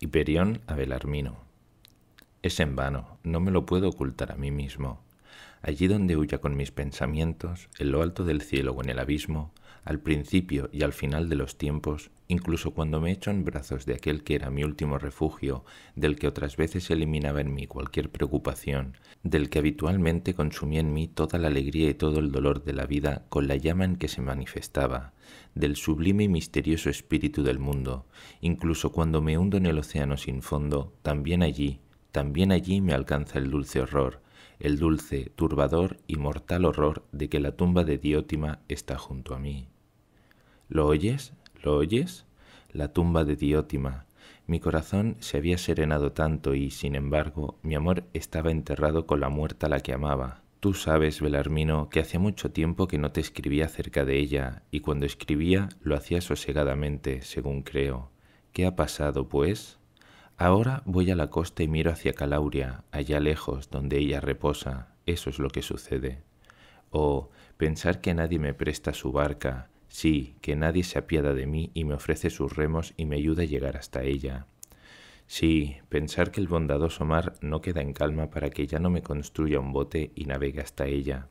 Hiperión Abelarmino. Es en vano, no me lo puedo ocultar a mí mismo allí donde huya con mis pensamientos, en lo alto del cielo o en el abismo, al principio y al final de los tiempos, incluso cuando me echo en brazos de aquel que era mi último refugio, del que otras veces eliminaba en mí cualquier preocupación, del que habitualmente consumía en mí toda la alegría y todo el dolor de la vida con la llama en que se manifestaba, del sublime y misterioso espíritu del mundo, incluso cuando me hundo en el océano sin fondo, también allí, también allí me alcanza el dulce horror, el dulce, turbador y mortal horror de que la tumba de Diótima está junto a mí. ¿Lo oyes? ¿Lo oyes? La tumba de Diótima. Mi corazón se había serenado tanto y, sin embargo, mi amor estaba enterrado con la muerta a la que amaba. Tú sabes, Belarmino, que hacía mucho tiempo que no te escribía acerca de ella, y cuando escribía lo hacía sosegadamente, según creo. ¿Qué ha pasado, pues? Ahora voy a la costa y miro hacia Calauria, allá lejos, donde ella reposa, eso es lo que sucede. O oh, pensar que nadie me presta su barca, sí, que nadie se apiada de mí y me ofrece sus remos y me ayuda a llegar hasta ella. Sí, pensar que el bondadoso mar no queda en calma para que ya no me construya un bote y navegue hasta ella.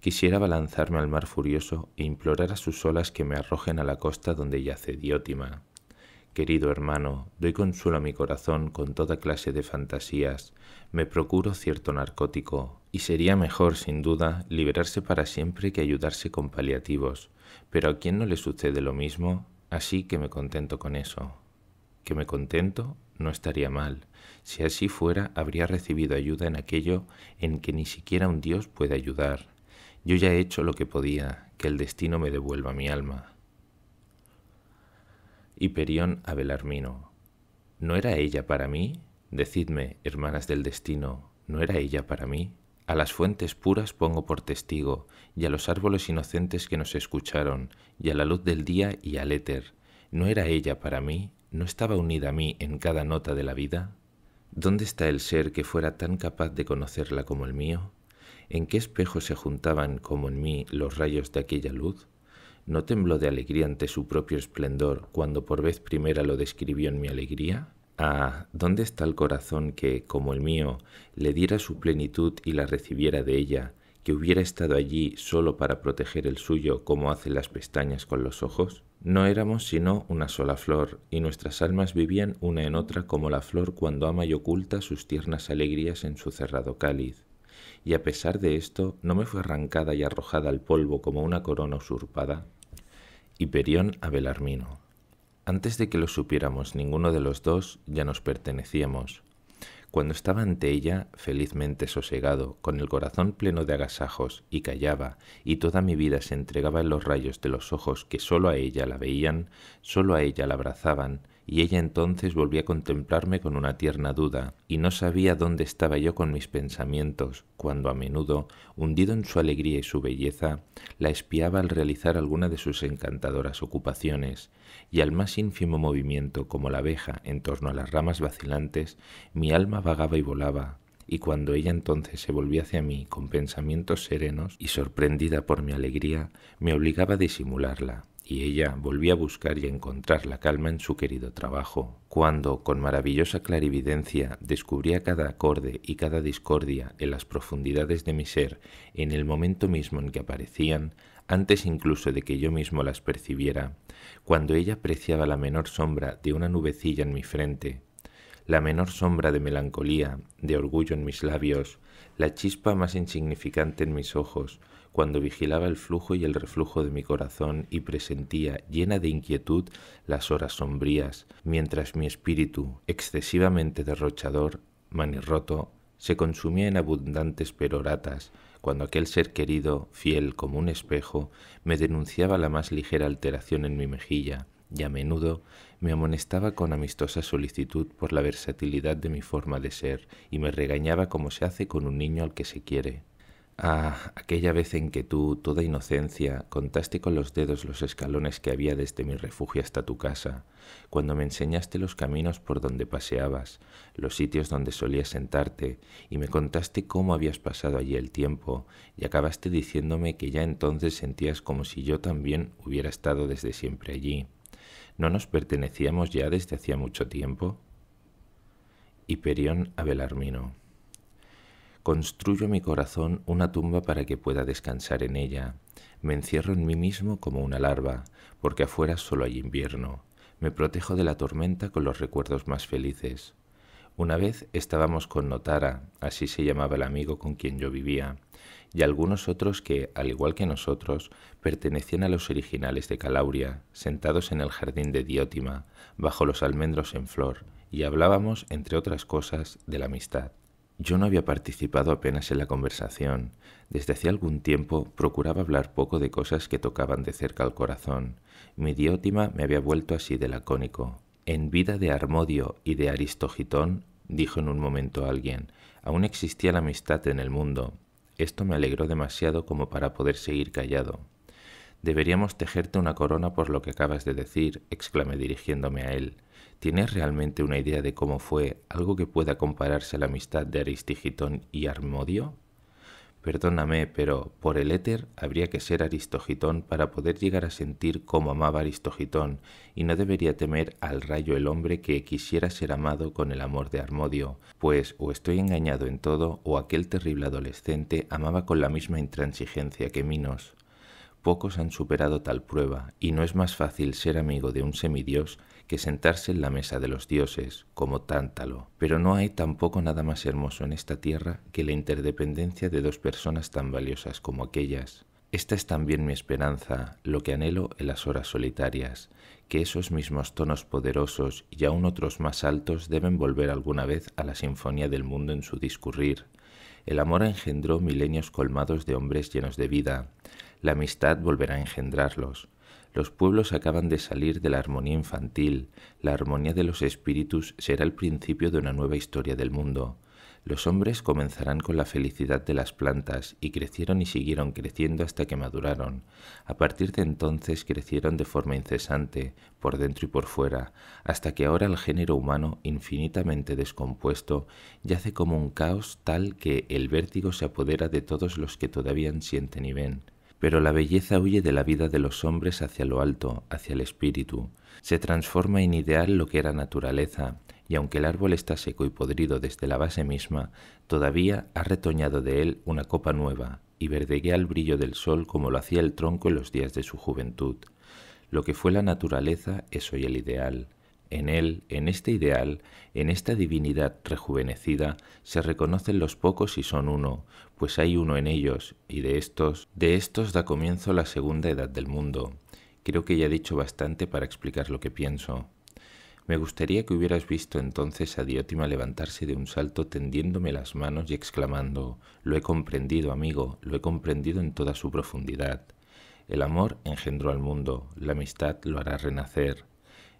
Quisiera balanzarme al mar furioso e implorar a sus olas que me arrojen a la costa donde yace Diótima. Querido hermano, doy consuelo a mi corazón con toda clase de fantasías, me procuro cierto narcótico, y sería mejor, sin duda, liberarse para siempre que ayudarse con paliativos, pero ¿a quién no le sucede lo mismo? Así que me contento con eso. ¿Que me contento? No estaría mal. Si así fuera, habría recibido ayuda en aquello en que ni siquiera un Dios puede ayudar. Yo ya he hecho lo que podía, que el destino me devuelva mi alma. Hiperión a Belarmino. ¿No era ella para mí? Decidme, hermanas del destino, ¿no era ella para mí? A las fuentes puras pongo por testigo, y a los árboles inocentes que nos escucharon, y a la luz del día y al éter. ¿No era ella para mí? ¿No estaba unida a mí en cada nota de la vida? ¿Dónde está el ser que fuera tan capaz de conocerla como el mío? ¿En qué espejo se juntaban como en mí los rayos de aquella luz? ¿No tembló de alegría ante su propio esplendor cuando por vez primera lo describió en mi alegría? Ah, ¿dónde está el corazón que, como el mío, le diera su plenitud y la recibiera de ella, que hubiera estado allí solo para proteger el suyo como hacen las pestañas con los ojos? No éramos sino una sola flor, y nuestras almas vivían una en otra como la flor cuando ama y oculta sus tiernas alegrías en su cerrado cáliz y a pesar de esto no me fue arrancada y arrojada al polvo como una corona usurpada? Iperión a Belarmino. Antes de que lo supiéramos ninguno de los dos, ya nos pertenecíamos. Cuando estaba ante ella, felizmente sosegado, con el corazón pleno de agasajos, y callaba, y toda mi vida se entregaba en los rayos de los ojos que sólo a ella la veían, sólo a ella la abrazaban, y ella entonces volvía a contemplarme con una tierna duda, y no sabía dónde estaba yo con mis pensamientos, cuando a menudo, hundido en su alegría y su belleza, la espiaba al realizar alguna de sus encantadoras ocupaciones, y al más ínfimo movimiento, como la abeja en torno a las ramas vacilantes, mi alma vagaba y volaba, y cuando ella entonces se volvía hacia mí con pensamientos serenos y sorprendida por mi alegría, me obligaba a disimularla y ella volvía a buscar y a encontrar la calma en su querido trabajo, cuando, con maravillosa clarividencia, descubría cada acorde y cada discordia en las profundidades de mi ser en el momento mismo en que aparecían, antes incluso de que yo mismo las percibiera, cuando ella apreciaba la menor sombra de una nubecilla en mi frente, la menor sombra de melancolía, de orgullo en mis labios, la chispa más insignificante en mis ojos, cuando vigilaba el flujo y el reflujo de mi corazón y presentía, llena de inquietud, las horas sombrías, mientras mi espíritu, excesivamente derrochador, manirroto, se consumía en abundantes peroratas, cuando aquel ser querido, fiel como un espejo, me denunciaba la más ligera alteración en mi mejilla, y a menudo me amonestaba con amistosa solicitud por la versatilidad de mi forma de ser y me regañaba como se hace con un niño al que se quiere. Ah, aquella vez en que tú, toda inocencia, contaste con los dedos los escalones que había desde mi refugio hasta tu casa, cuando me enseñaste los caminos por donde paseabas, los sitios donde solías sentarte, y me contaste cómo habías pasado allí el tiempo, y acabaste diciéndome que ya entonces sentías como si yo también hubiera estado desde siempre allí. ¿No nos pertenecíamos ya desde hacía mucho tiempo? Hiperión Abelarmino Construyo mi corazón una tumba para que pueda descansar en ella. Me encierro en mí mismo como una larva, porque afuera solo hay invierno. Me protejo de la tormenta con los recuerdos más felices. Una vez estábamos con Notara, así se llamaba el amigo con quien yo vivía, y algunos otros que, al igual que nosotros, pertenecían a los originales de Calauria, sentados en el jardín de Diótima, bajo los almendros en flor, y hablábamos, entre otras cosas, de la amistad. Yo no había participado apenas en la conversación. Desde hacía algún tiempo procuraba hablar poco de cosas que tocaban de cerca al corazón. Mi diótima me había vuelto así de lacónico. En vida de Armodio y de Aristogitón, dijo en un momento alguien, aún existía la amistad en el mundo. Esto me alegró demasiado como para poder seguir callado. Deberíamos tejerte una corona por lo que acabas de decir, exclamé dirigiéndome a él. ¿Tienes realmente una idea de cómo fue algo que pueda compararse a la amistad de Aristigitón y Armodio? Perdóname, pero por el éter habría que ser Aristogitón para poder llegar a sentir cómo amaba Aristogitón, y no debería temer al rayo el hombre que quisiera ser amado con el amor de Armodio, pues o estoy engañado en todo, o aquel terrible adolescente amaba con la misma intransigencia que Minos. Pocos han superado tal prueba, y no es más fácil ser amigo de un semidios que sentarse en la mesa de los dioses, como Tántalo. Pero no hay tampoco nada más hermoso en esta tierra que la interdependencia de dos personas tan valiosas como aquellas. Esta es también mi esperanza, lo que anhelo en las horas solitarias, que esos mismos tonos poderosos y aún otros más altos deben volver alguna vez a la sinfonía del mundo en su discurrir. El amor engendró milenios colmados de hombres llenos de vida, la amistad volverá a engendrarlos, los pueblos acaban de salir de la armonía infantil, la armonía de los espíritus será el principio de una nueva historia del mundo. Los hombres comenzarán con la felicidad de las plantas y crecieron y siguieron creciendo hasta que maduraron. A partir de entonces crecieron de forma incesante, por dentro y por fuera, hasta que ahora el género humano, infinitamente descompuesto, yace como un caos tal que el vértigo se apodera de todos los que todavía sienten y ven. Pero la belleza huye de la vida de los hombres hacia lo alto, hacia el espíritu. Se transforma en ideal lo que era naturaleza, y aunque el árbol está seco y podrido desde la base misma, todavía ha retoñado de él una copa nueva, y verdeguea al brillo del sol como lo hacía el tronco en los días de su juventud. Lo que fue la naturaleza es hoy el ideal. En él, en este ideal, en esta divinidad rejuvenecida, se reconocen los pocos y son uno, pues hay uno en ellos, y de estos, de estos da comienzo la segunda edad del mundo. Creo que ya he dicho bastante para explicar lo que pienso. Me gustaría que hubieras visto entonces a Diótima levantarse de un salto tendiéndome las manos y exclamando Lo he comprendido, amigo, lo he comprendido en toda su profundidad. El amor engendró al mundo, la amistad lo hará renacer,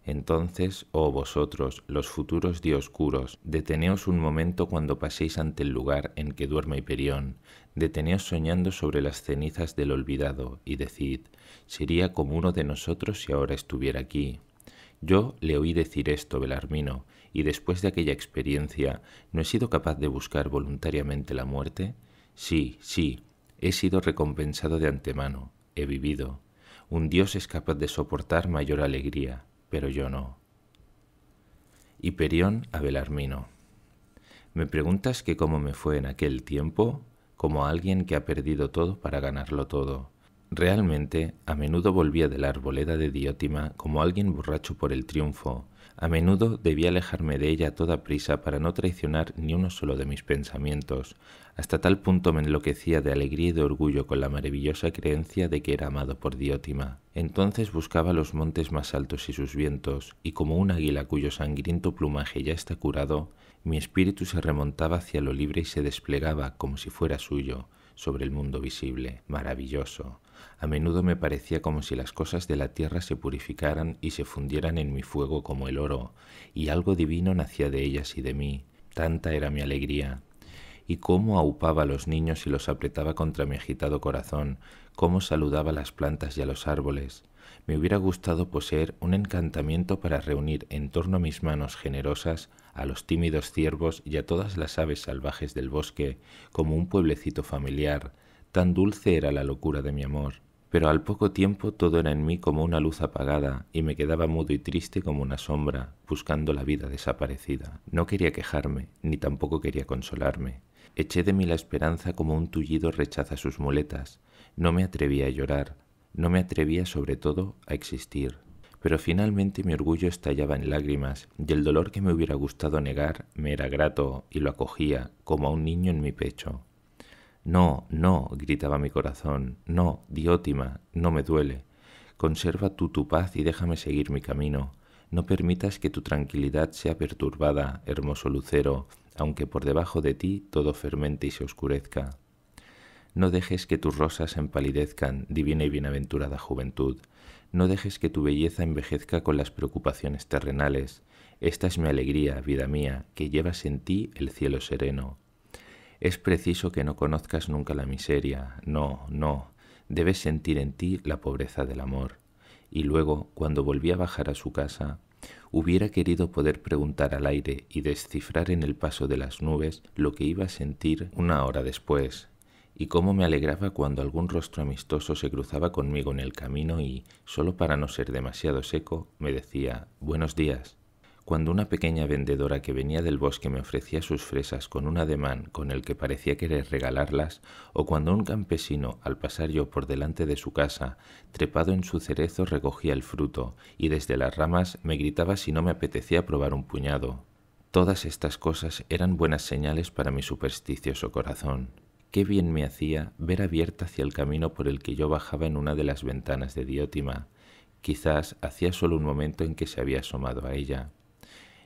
entonces, oh vosotros, los futuros dioscuros, deteneos un momento cuando paséis ante el lugar en que duerme Hiperión, deteneos soñando sobre las cenizas del olvidado, y decid, sería como uno de nosotros si ahora estuviera aquí. Yo le oí decir esto, Belarmino, y después de aquella experiencia, ¿no he sido capaz de buscar voluntariamente la muerte? Sí, sí, he sido recompensado de antemano, he vivido. Un dios es capaz de soportar mayor alegría, pero yo no. Hiperión a Belarmino. Me preguntas que cómo me fue en aquel tiempo, como alguien que ha perdido todo para ganarlo todo. Realmente, a menudo volvía de la arboleda de Diótima como alguien borracho por el triunfo, a menudo debía alejarme de ella a toda prisa para no traicionar ni uno solo de mis pensamientos. Hasta tal punto me enloquecía de alegría y de orgullo con la maravillosa creencia de que era amado por Diótima. Entonces buscaba los montes más altos y sus vientos, y como un águila cuyo sangriento plumaje ya está curado, mi espíritu se remontaba hacia lo libre y se desplegaba, como si fuera suyo, sobre el mundo visible, maravilloso, a menudo me parecía como si las cosas de la tierra se purificaran y se fundieran en mi fuego como el oro, y algo divino nacía de ellas y de mí. Tanta era mi alegría. Y cómo aupaba a los niños y los apretaba contra mi agitado corazón, cómo saludaba a las plantas y a los árboles. Me hubiera gustado poseer un encantamiento para reunir en torno a mis manos generosas a los tímidos ciervos y a todas las aves salvajes del bosque como un pueblecito familiar, Tan dulce era la locura de mi amor, pero al poco tiempo todo era en mí como una luz apagada y me quedaba mudo y triste como una sombra, buscando la vida desaparecida. No quería quejarme, ni tampoco quería consolarme. Eché de mí la esperanza como un tullido rechaza sus muletas. No me atrevía a llorar, no me atrevía sobre todo a existir. Pero finalmente mi orgullo estallaba en lágrimas y el dolor que me hubiera gustado negar me era grato y lo acogía como a un niño en mi pecho. No, no, gritaba mi corazón, no, diótima, no me duele. Conserva tú tu paz y déjame seguir mi camino. No permitas que tu tranquilidad sea perturbada, hermoso lucero, aunque por debajo de ti todo fermente y se oscurezca. No dejes que tus rosas empalidezcan, divina y bienaventurada juventud. No dejes que tu belleza envejezca con las preocupaciones terrenales. Esta es mi alegría, vida mía, que llevas en ti el cielo sereno. Es preciso que no conozcas nunca la miseria, no, no, debes sentir en ti la pobreza del amor. Y luego, cuando volví a bajar a su casa, hubiera querido poder preguntar al aire y descifrar en el paso de las nubes lo que iba a sentir una hora después, y cómo me alegraba cuando algún rostro amistoso se cruzaba conmigo en el camino y, solo para no ser demasiado seco, me decía Buenos días cuando una pequeña vendedora que venía del bosque me ofrecía sus fresas con un ademán con el que parecía querer regalarlas, o cuando un campesino, al pasar yo por delante de su casa, trepado en su cerezo recogía el fruto, y desde las ramas me gritaba si no me apetecía probar un puñado. Todas estas cosas eran buenas señales para mi supersticioso corazón. Qué bien me hacía ver abierta hacia el camino por el que yo bajaba en una de las ventanas de Diótima. Quizás hacía solo un momento en que se había asomado a ella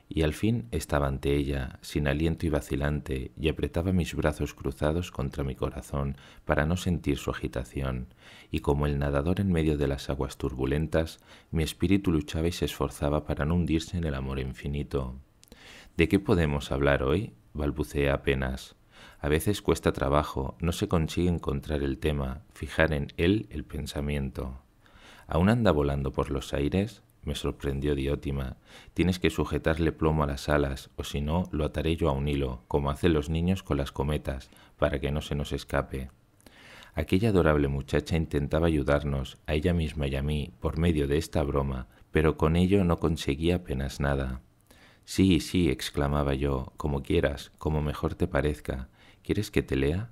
y al fin estaba ante ella, sin aliento y vacilante, y apretaba mis brazos cruzados contra mi corazón para no sentir su agitación, y como el nadador en medio de las aguas turbulentas, mi espíritu luchaba y se esforzaba para no hundirse en el amor infinito. ¿De qué podemos hablar hoy? balbuceé apenas. A veces cuesta trabajo, no se consigue encontrar el tema, fijar en él el pensamiento. Aún anda volando por los aires, me sorprendió Diótima. Tienes que sujetarle plomo a las alas, o si no, lo ataré yo a un hilo, como hacen los niños con las cometas, para que no se nos escape. Aquella adorable muchacha intentaba ayudarnos, a ella misma y a mí, por medio de esta broma, pero con ello no conseguía apenas nada. Sí, sí, exclamaba yo, como quieras, como mejor te parezca. ¿Quieres que te lea?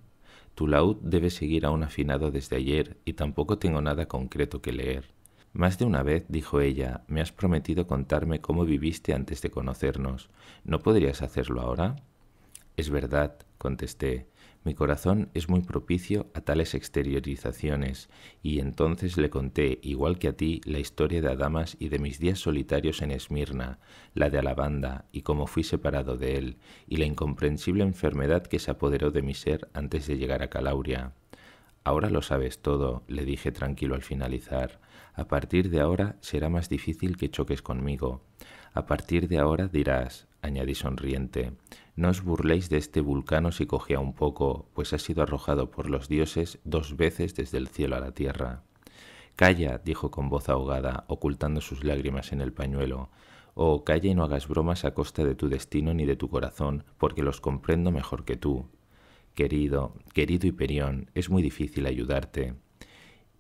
Tu laúd debe seguir aún afinado desde ayer y tampoco tengo nada concreto que leer. Más de una vez, dijo ella, me has prometido contarme cómo viviste antes de conocernos. ¿No podrías hacerlo ahora? Es verdad, contesté. Mi corazón es muy propicio a tales exteriorizaciones, y entonces le conté, igual que a ti, la historia de Adamas y de mis días solitarios en Esmirna, la de Alabanda, y cómo fui separado de él, y la incomprensible enfermedad que se apoderó de mi ser antes de llegar a Calauria. Ahora lo sabes todo, le dije tranquilo al finalizar. A partir de ahora será más difícil que choques conmigo. A partir de ahora dirás, añadí sonriente, no os burléis de este vulcano si cogía un poco, pues ha sido arrojado por los dioses dos veces desde el cielo a la tierra. Calla, dijo con voz ahogada, ocultando sus lágrimas en el pañuelo. Oh, calla y no hagas bromas a costa de tu destino ni de tu corazón, porque los comprendo mejor que tú. Querido, querido Hiperión, es muy difícil ayudarte.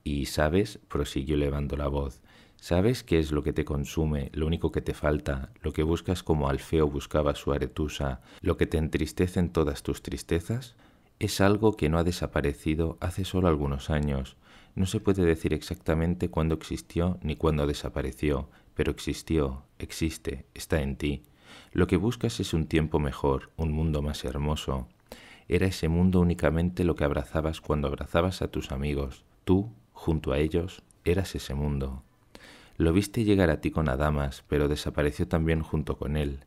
Y sabes, prosiguió elevando la voz, sabes qué es lo que te consume, lo único que te falta, lo que buscas como Alfeo buscaba su aretusa, lo que te entristece en todas tus tristezas, es algo que no ha desaparecido hace solo algunos años. No se puede decir exactamente cuándo existió ni cuándo desapareció, pero existió, existe, está en ti. Lo que buscas es un tiempo mejor, un mundo más hermoso. Era ese mundo únicamente lo que abrazabas cuando abrazabas a tus amigos. Tú Junto a ellos eras ese mundo. Lo viste llegar a ti con Adamas, pero desapareció también junto con él.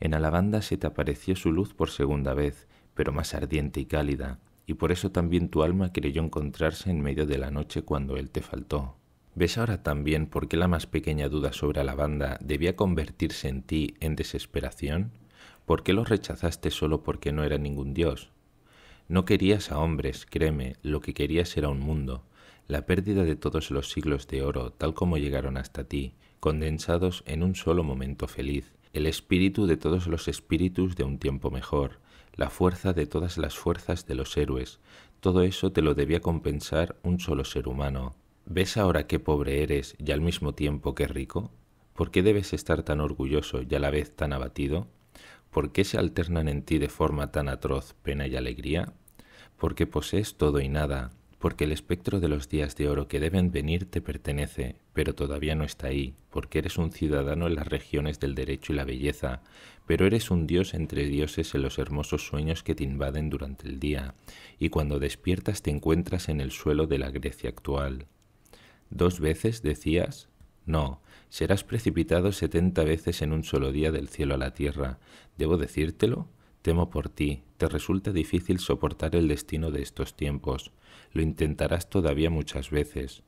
En Alabanda se te apareció su luz por segunda vez, pero más ardiente y cálida, y por eso también tu alma creyó encontrarse en medio de la noche cuando él te faltó. ¿Ves ahora también por qué la más pequeña duda sobre Alabanda debía convertirse en ti en desesperación? ¿Por qué lo rechazaste solo porque no era ningún dios? No querías a hombres, créeme, lo que querías era un mundo, la pérdida de todos los siglos de oro tal como llegaron hasta ti, condensados en un solo momento feliz, el espíritu de todos los espíritus de un tiempo mejor, la fuerza de todas las fuerzas de los héroes, todo eso te lo debía compensar un solo ser humano. ¿Ves ahora qué pobre eres y al mismo tiempo qué rico? ¿Por qué debes estar tan orgulloso y a la vez tan abatido? ¿Por qué se alternan en ti de forma tan atroz pena y alegría? ¿Por qué posees todo y nada, porque el espectro de los días de oro que deben venir te pertenece, pero todavía no está ahí, porque eres un ciudadano en las regiones del derecho y la belleza, pero eres un dios entre dioses en los hermosos sueños que te invaden durante el día, y cuando despiertas te encuentras en el suelo de la Grecia actual. ¿Dos veces decías? No, serás precipitado setenta veces en un solo día del cielo a la tierra. ¿Debo decírtelo? Temo por ti, te resulta difícil soportar el destino de estos tiempos. Lo intentarás todavía muchas veces.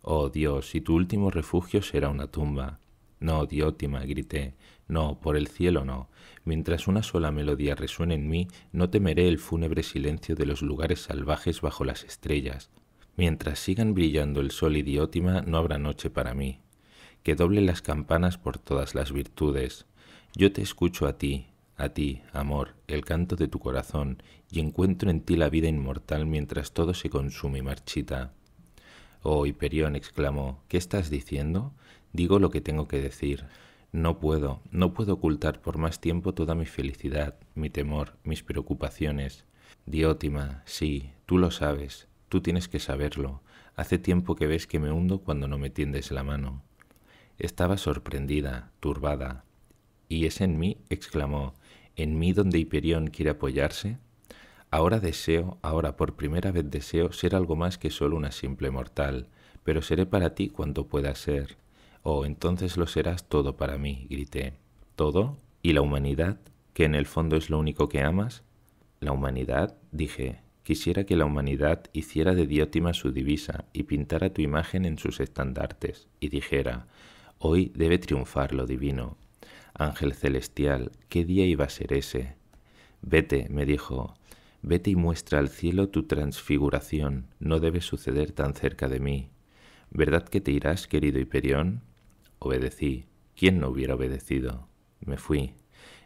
Oh Dios, si tu último refugio será una tumba. No, Diótima, grité, no, por el cielo no. Mientras una sola melodía resuene en mí, no temeré el fúnebre silencio de los lugares salvajes bajo las estrellas. Mientras sigan brillando el sol y Diótima, no habrá noche para mí. Que doble las campanas por todas las virtudes. Yo te escucho a ti, a ti, amor, el canto de tu corazón, y encuentro en ti la vida inmortal mientras todo se consume y marchita. Oh, Hiperión exclamó, ¿qué estás diciendo? Digo lo que tengo que decir. No puedo, no puedo ocultar por más tiempo toda mi felicidad, mi temor, mis preocupaciones. Diótima, sí, tú lo sabes, tú tienes que saberlo. Hace tiempo que ves que me hundo cuando no me tiendes la mano. Estaba sorprendida, turbada. ¿Y es en mí? exclamó en mí donde Hiperión quiere apoyarse? Ahora deseo, ahora por primera vez deseo ser algo más que solo una simple mortal, pero seré para ti cuanto pueda ser. Oh, entonces lo serás todo para mí, grité. ¿Todo? ¿Y la humanidad, que en el fondo es lo único que amas? La humanidad, dije, quisiera que la humanidad hiciera de Diótima su divisa y pintara tu imagen en sus estandartes, y dijera, hoy debe triunfar lo divino, Ángel celestial, ¿qué día iba a ser ese? Vete, me dijo, vete y muestra al cielo tu transfiguración, no debe suceder tan cerca de mí. ¿Verdad que te irás, querido Hiperión? Obedecí. ¿Quién no hubiera obedecido? Me fui.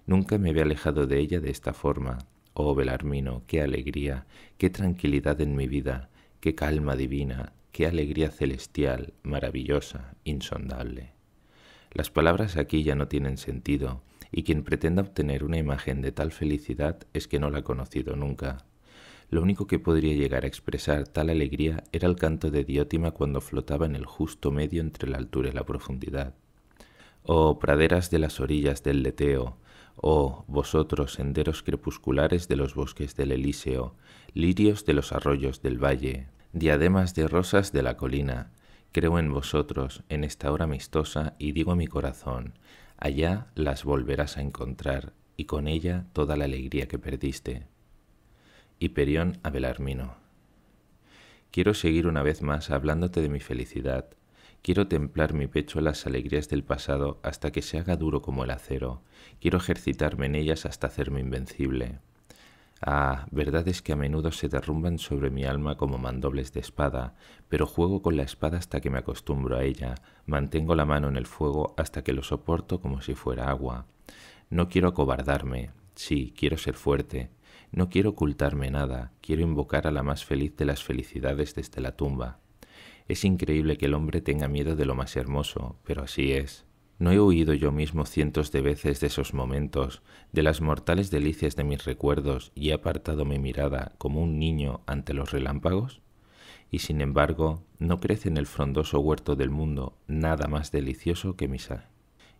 Nunca me había alejado de ella de esta forma. Oh, Belarmino, qué alegría, qué tranquilidad en mi vida, qué calma divina, qué alegría celestial, maravillosa, insondable. Las palabras aquí ya no tienen sentido, y quien pretenda obtener una imagen de tal felicidad es que no la ha conocido nunca. Lo único que podría llegar a expresar tal alegría era el canto de Diótima cuando flotaba en el justo medio entre la altura y la profundidad. Oh praderas de las orillas del Leteo, oh vosotros senderos crepusculares de los bosques del Elíseo, lirios de los arroyos del valle, diademas de rosas de la colina, Creo en vosotros, en esta hora amistosa, y digo a mi corazón, allá las volverás a encontrar, y con ella toda la alegría que perdiste. Hiperión a Belarmino. Quiero seguir una vez más hablándote de mi felicidad. Quiero templar mi pecho a las alegrías del pasado hasta que se haga duro como el acero. Quiero ejercitarme en ellas hasta hacerme invencible. Ah, verdades que a menudo se derrumban sobre mi alma como mandobles de espada, pero juego con la espada hasta que me acostumbro a ella, mantengo la mano en el fuego hasta que lo soporto como si fuera agua. No quiero acobardarme, sí, quiero ser fuerte, no quiero ocultarme nada, quiero invocar a la más feliz de las felicidades desde la tumba. Es increíble que el hombre tenga miedo de lo más hermoso, pero así es. ¿No he huido yo mismo cientos de veces de esos momentos, de las mortales delicias de mis recuerdos y he apartado mi mirada como un niño ante los relámpagos? Y sin embargo, no crece en el frondoso huerto del mundo nada más delicioso que mis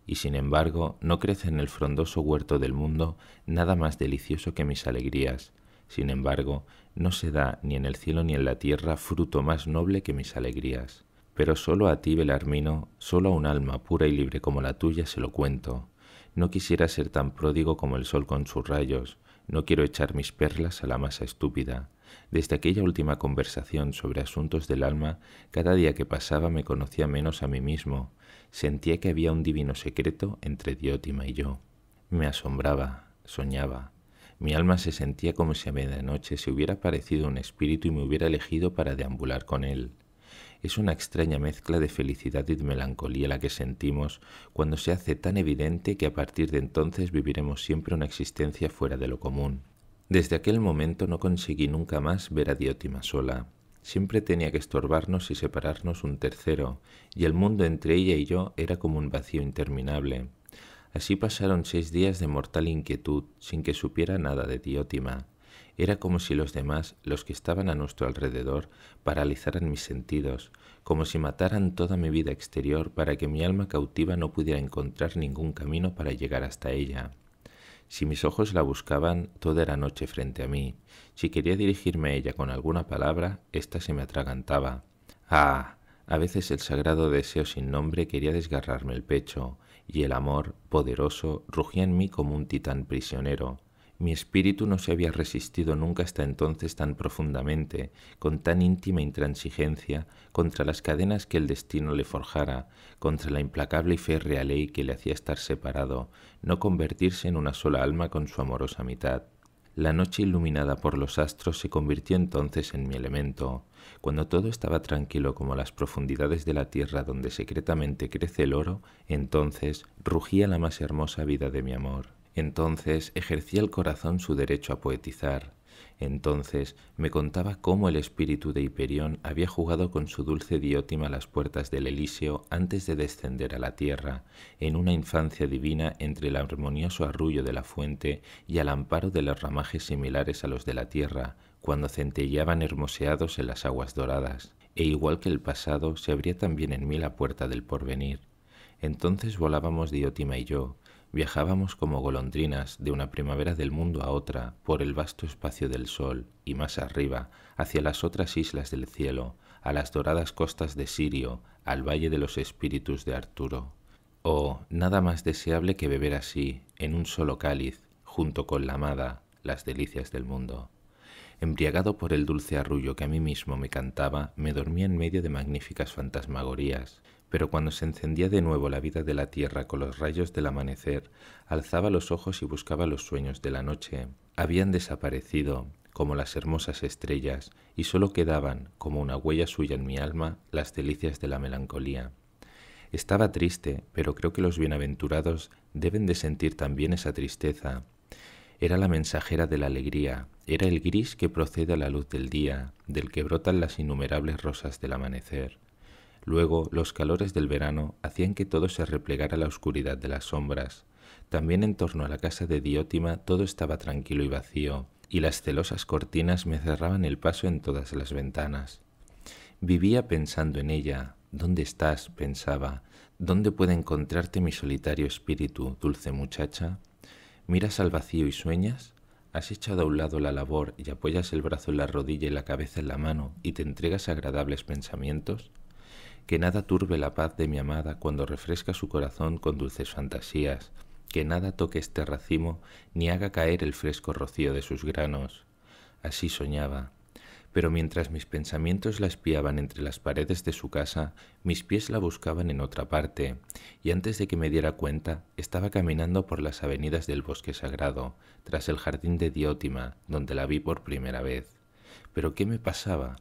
y sin embargo no crece en el frondoso huerto del mundo nada más delicioso que mis alegrías. Sin embargo, no se da ni en el cielo ni en la tierra fruto más noble que mis alegrías. Pero solo a ti, Belarmino, solo a un alma pura y libre como la tuya se lo cuento. No quisiera ser tan pródigo como el sol con sus rayos, no quiero echar mis perlas a la masa estúpida. Desde aquella última conversación sobre asuntos del alma, cada día que pasaba me conocía menos a mí mismo. Sentía que había un divino secreto entre Diótima y yo. Me asombraba, soñaba. Mi alma se sentía como si a medianoche se hubiera parecido un espíritu y me hubiera elegido para deambular con él. Es una extraña mezcla de felicidad y de melancolía la que sentimos cuando se hace tan evidente que a partir de entonces viviremos siempre una existencia fuera de lo común. Desde aquel momento no conseguí nunca más ver a Diótima sola. Siempre tenía que estorbarnos y separarnos un tercero, y el mundo entre ella y yo era como un vacío interminable. Así pasaron seis días de mortal inquietud, sin que supiera nada de Diótima. Era como si los demás, los que estaban a nuestro alrededor, paralizaran mis sentidos, como si mataran toda mi vida exterior para que mi alma cautiva no pudiera encontrar ningún camino para llegar hasta ella. Si mis ojos la buscaban, toda era noche frente a mí. Si quería dirigirme a ella con alguna palabra, ésta se me atragantaba. Ah, a veces el sagrado deseo sin nombre quería desgarrarme el pecho, y el amor, poderoso, rugía en mí como un titán prisionero. Mi espíritu no se había resistido nunca hasta entonces tan profundamente, con tan íntima intransigencia, contra las cadenas que el destino le forjara, contra la implacable y férrea ley que le hacía estar separado, no convertirse en una sola alma con su amorosa mitad. La noche iluminada por los astros se convirtió entonces en mi elemento. Cuando todo estaba tranquilo como las profundidades de la tierra donde secretamente crece el oro, entonces rugía la más hermosa vida de mi amor. Entonces ejercía el corazón su derecho a poetizar. Entonces me contaba cómo el espíritu de Hiperión había jugado con su dulce diótima las puertas del Elíseo antes de descender a la tierra, en una infancia divina entre el armonioso arrullo de la fuente y al amparo de los ramajes similares a los de la tierra, cuando centelleaban hermoseados en las aguas doradas, e igual que el pasado se abría también en mí la puerta del porvenir. Entonces volábamos Diótima y yo, Viajábamos como golondrinas de una primavera del mundo a otra por el vasto espacio del sol y más arriba, hacia las otras islas del cielo, a las doradas costas de Sirio, al valle de los espíritus de Arturo. Oh, nada más deseable que beber así, en un solo cáliz, junto con la amada, las delicias del mundo. Embriagado por el dulce arrullo que a mí mismo me cantaba, me dormía en medio de magníficas fantasmagorías, pero cuando se encendía de nuevo la vida de la tierra con los rayos del amanecer, alzaba los ojos y buscaba los sueños de la noche. Habían desaparecido, como las hermosas estrellas, y sólo quedaban, como una huella suya en mi alma, las delicias de la melancolía. Estaba triste, pero creo que los bienaventurados deben de sentir también esa tristeza. Era la mensajera de la alegría, era el gris que procede a la luz del día, del que brotan las innumerables rosas del amanecer. Luego, los calores del verano hacían que todo se replegara a la oscuridad de las sombras. También en torno a la casa de Diótima todo estaba tranquilo y vacío, y las celosas cortinas me cerraban el paso en todas las ventanas. Vivía pensando en ella. ¿Dónde estás? pensaba. ¿Dónde puede encontrarte mi solitario espíritu, dulce muchacha? ¿Miras al vacío y sueñas? Has echado a un lado la labor y apoyas el brazo en la rodilla y la cabeza en la mano y te entregas agradables pensamientos? que nada turbe la paz de mi amada cuando refresca su corazón con dulces fantasías, que nada toque este racimo ni haga caer el fresco rocío de sus granos. Así soñaba. Pero mientras mis pensamientos la espiaban entre las paredes de su casa, mis pies la buscaban en otra parte, y antes de que me diera cuenta, estaba caminando por las avenidas del bosque sagrado, tras el jardín de Diótima, donde la vi por primera vez. Pero ¿qué me pasaba?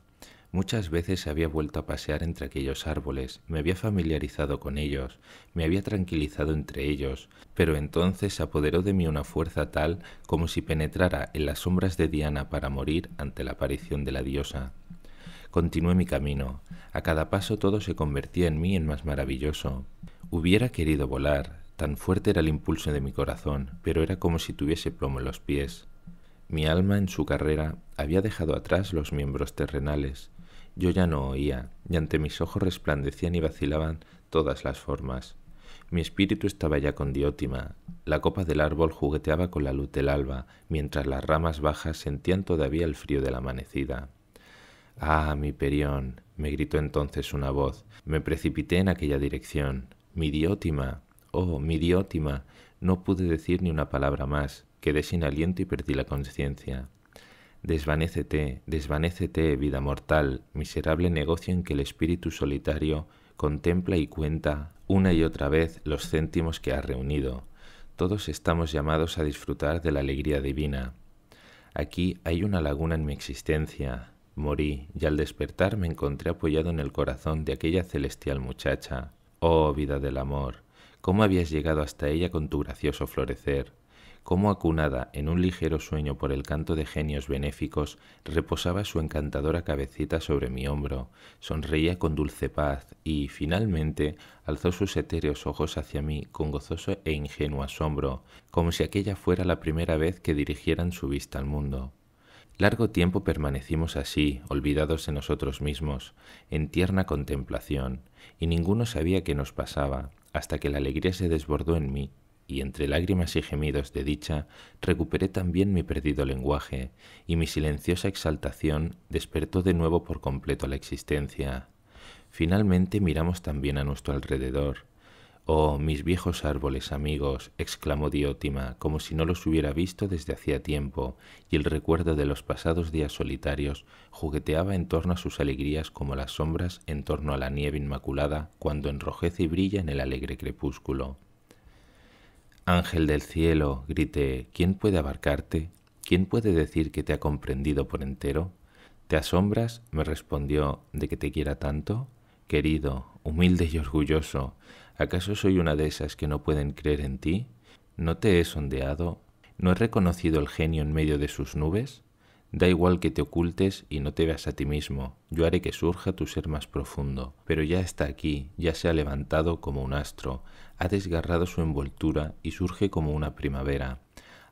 Muchas veces había vuelto a pasear entre aquellos árboles, me había familiarizado con ellos, me había tranquilizado entre ellos, pero entonces se apoderó de mí una fuerza tal como si penetrara en las sombras de Diana para morir ante la aparición de la diosa. Continué mi camino. A cada paso todo se convertía en mí en más maravilloso. Hubiera querido volar, tan fuerte era el impulso de mi corazón, pero era como si tuviese plomo en los pies. Mi alma en su carrera había dejado atrás los miembros terrenales, yo ya no oía, y ante mis ojos resplandecían y vacilaban todas las formas. Mi espíritu estaba ya con Diótima. La copa del árbol jugueteaba con la luz del alba, mientras las ramas bajas sentían todavía el frío de la amanecida. Ah, mi Perión, me gritó entonces una voz. Me precipité en aquella dirección. Mi Diótima. Oh, mi Diótima. No pude decir ni una palabra más. Quedé sin aliento y perdí la conciencia. Desvanécete, desvanécete, vida mortal, miserable negocio en que el espíritu solitario contempla y cuenta una y otra vez los céntimos que ha reunido. Todos estamos llamados a disfrutar de la alegría divina. Aquí hay una laguna en mi existencia. Morí y al despertar me encontré apoyado en el corazón de aquella celestial muchacha. Oh vida del amor, ¿cómo habías llegado hasta ella con tu gracioso florecer? Como acunada en un ligero sueño por el canto de genios benéficos, reposaba su encantadora cabecita sobre mi hombro, sonreía con dulce paz y, finalmente, alzó sus etéreos ojos hacia mí con gozoso e ingenuo asombro, como si aquella fuera la primera vez que dirigieran su vista al mundo. Largo tiempo permanecimos así, olvidados de nosotros mismos, en tierna contemplación, y ninguno sabía qué nos pasaba, hasta que la alegría se desbordó en mí y entre lágrimas y gemidos de dicha recuperé también mi perdido lenguaje, y mi silenciosa exaltación despertó de nuevo por completo la existencia. Finalmente miramos también a nuestro alrededor. Oh, mis viejos árboles amigos, exclamó Diótima, como si no los hubiera visto desde hacía tiempo, y el recuerdo de los pasados días solitarios jugueteaba en torno a sus alegrías como las sombras en torno a la nieve inmaculada cuando enrojece y brilla en el alegre crepúsculo. Ángel del cielo, grité, ¿quién puede abarcarte? ¿Quién puede decir que te ha comprendido por entero? ¿Te asombras? me respondió, de que te quiera tanto. Querido, humilde y orgulloso, ¿acaso soy una de esas que no pueden creer en ti? ¿No te he sondeado? ¿No he reconocido el genio en medio de sus nubes? Da igual que te ocultes y no te veas a ti mismo, yo haré que surja tu ser más profundo, pero ya está aquí, ya se ha levantado como un astro, ha desgarrado su envoltura y surge como una primavera.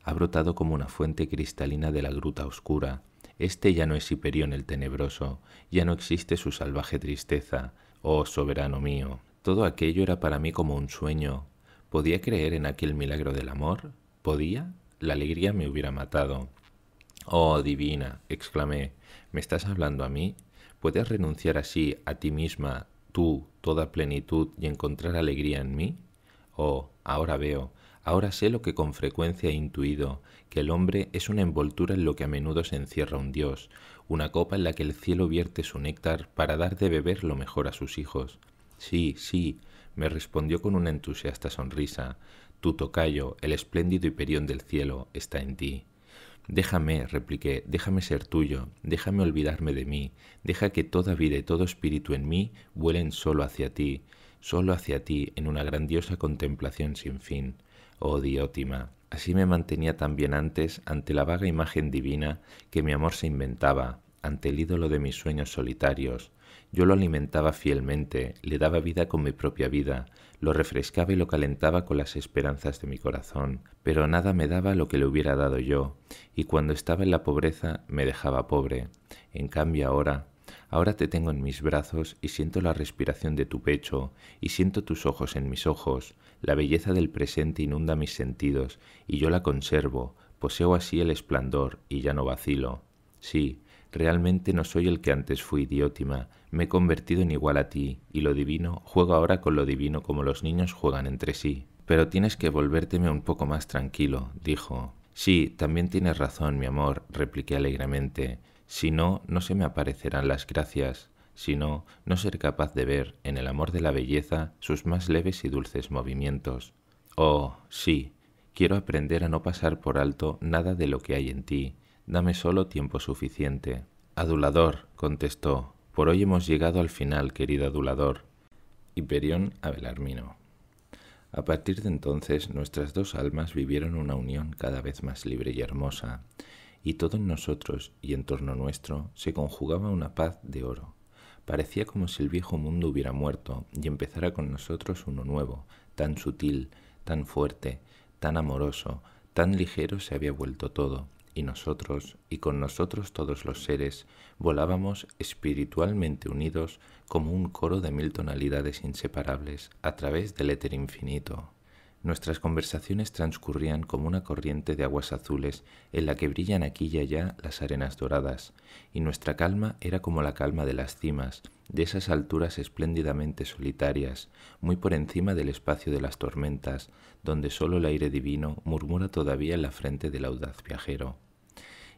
Ha brotado como una fuente cristalina de la gruta oscura. Este ya no es Hiperión el tenebroso, ya no existe su salvaje tristeza. Oh soberano mío, todo aquello era para mí como un sueño. ¿Podía creer en aquel milagro del amor? ¿Podía? La alegría me hubiera matado. Oh divina, exclamé, ¿me estás hablando a mí? ¿Puedes renunciar así a ti misma, tú, toda plenitud, y encontrar alegría en mí? Oh, ahora veo, ahora sé lo que con frecuencia he intuido, que el hombre es una envoltura en lo que a menudo se encierra un dios, una copa en la que el cielo vierte su néctar para dar de beber lo mejor a sus hijos. Sí, sí, me respondió con una entusiasta sonrisa. Tu tocayo, el espléndido hiperión del cielo, está en ti. Déjame, repliqué, déjame ser tuyo, déjame olvidarme de mí, deja que toda vida y todo espíritu en mí vuelen solo hacia ti, solo hacia ti en una grandiosa contemplación sin fin, oh Diótima. Así me mantenía también antes ante la vaga imagen divina que mi amor se inventaba, ante el ídolo de mis sueños solitarios. Yo lo alimentaba fielmente, le daba vida con mi propia vida, lo refrescaba y lo calentaba con las esperanzas de mi corazón, pero nada me daba lo que le hubiera dado yo, y cuando estaba en la pobreza me dejaba pobre. En cambio ahora, Ahora te tengo en mis brazos y siento la respiración de tu pecho y siento tus ojos en mis ojos. La belleza del presente inunda mis sentidos y yo la conservo, poseo así el esplendor y ya no vacilo. Sí, realmente no soy el que antes fui, idiótima. me he convertido en igual a ti y lo divino juego ahora con lo divino como los niños juegan entre sí. Pero tienes que volvérteme un poco más tranquilo, dijo. Sí, también tienes razón, mi amor, repliqué alegremente. Si no, no se me aparecerán las gracias, sino no ser capaz de ver en el amor de la belleza sus más leves y dulces movimientos. Oh, sí, quiero aprender a no pasar por alto nada de lo que hay en ti, dame solo tiempo suficiente. Adulador, contestó, por hoy hemos llegado al final, querido adulador. Hiperión a Belarmino. A partir de entonces nuestras dos almas vivieron una unión cada vez más libre y hermosa, y todo en nosotros y en torno nuestro se conjugaba una paz de oro. Parecía como si el viejo mundo hubiera muerto y empezara con nosotros uno nuevo, tan sutil, tan fuerte, tan amoroso, tan ligero se había vuelto todo, y nosotros, y con nosotros todos los seres, volábamos espiritualmente unidos como un coro de mil tonalidades inseparables a través del éter infinito. Nuestras conversaciones transcurrían como una corriente de aguas azules en la que brillan aquí y allá las arenas doradas, y nuestra calma era como la calma de las cimas, de esas alturas espléndidamente solitarias, muy por encima del espacio de las tormentas, donde solo el aire divino murmura todavía en la frente del audaz viajero.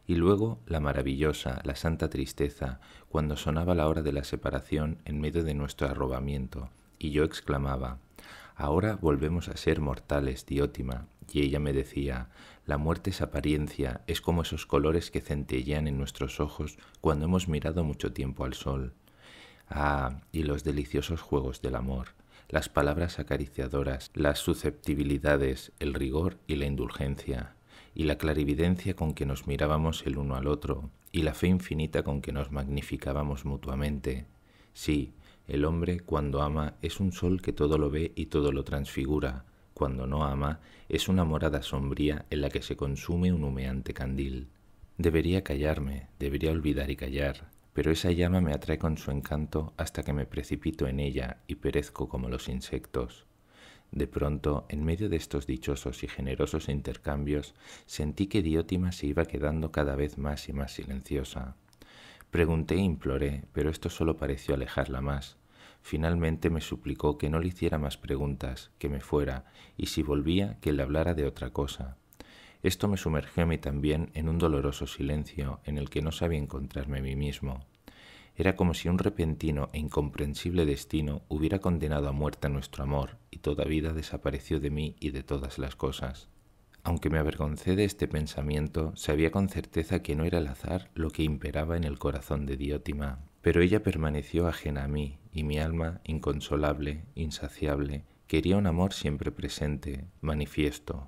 Y luego la maravillosa, la santa tristeza, cuando sonaba la hora de la separación en medio de nuestro arrobamiento, y yo exclamaba Ahora volvemos a ser mortales, Diótima. Y ella me decía, la muerte es apariencia, es como esos colores que centellean en nuestros ojos cuando hemos mirado mucho tiempo al sol. Ah, y los deliciosos juegos del amor, las palabras acariciadoras, las susceptibilidades, el rigor y la indulgencia, y la clarividencia con que nos mirábamos el uno al otro, y la fe infinita con que nos magnificábamos mutuamente. Sí, el hombre cuando ama es un sol que todo lo ve y todo lo transfigura, cuando no ama es una morada sombría en la que se consume un humeante candil. Debería callarme, debería olvidar y callar, pero esa llama me atrae con su encanto hasta que me precipito en ella y perezco como los insectos. De pronto, en medio de estos dichosos y generosos intercambios, sentí que Diótima se iba quedando cada vez más y más silenciosa. Pregunté e imploré, pero esto solo pareció alejarla más. Finalmente me suplicó que no le hiciera más preguntas, que me fuera, y si volvía, que le hablara de otra cosa. Esto me sumergió a mí también en un doloroso silencio en el que no sabía encontrarme a mí mismo. Era como si un repentino e incomprensible destino hubiera condenado a muerte a nuestro amor, y toda vida desapareció de mí y de todas las cosas. Aunque me avergoncé de este pensamiento, sabía con certeza que no era el azar lo que imperaba en el corazón de Diótima, pero ella permaneció ajena a mí, y mi alma, inconsolable, insaciable, quería un amor siempre presente, manifiesto.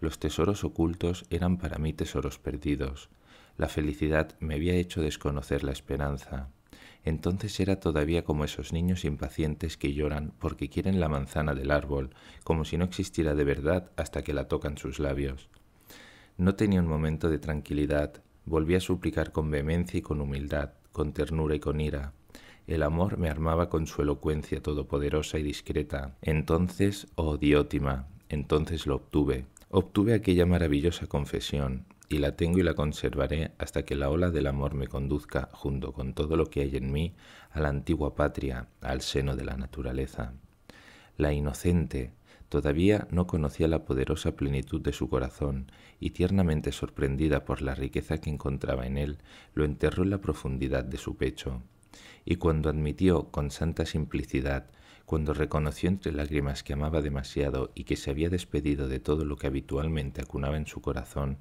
Los tesoros ocultos eran para mí tesoros perdidos. La felicidad me había hecho desconocer la esperanza. Entonces era todavía como esos niños impacientes que lloran porque quieren la manzana del árbol, como si no existiera de verdad hasta que la tocan sus labios. No tenía un momento de tranquilidad, volví a suplicar con vehemencia y con humildad, con ternura y con ira. El amor me armaba con su elocuencia todopoderosa y discreta. Entonces, oh diótima, entonces lo obtuve. Obtuve aquella maravillosa confesión, y la tengo y la conservaré hasta que la ola del amor me conduzca, junto con todo lo que hay en mí, a la antigua patria, al seno de la naturaleza. La inocente todavía no conocía la poderosa plenitud de su corazón, y tiernamente sorprendida por la riqueza que encontraba en él, lo enterró en la profundidad de su pecho. Y cuando admitió con santa simplicidad cuando reconoció entre lágrimas que amaba demasiado y que se había despedido de todo lo que habitualmente acunaba en su corazón,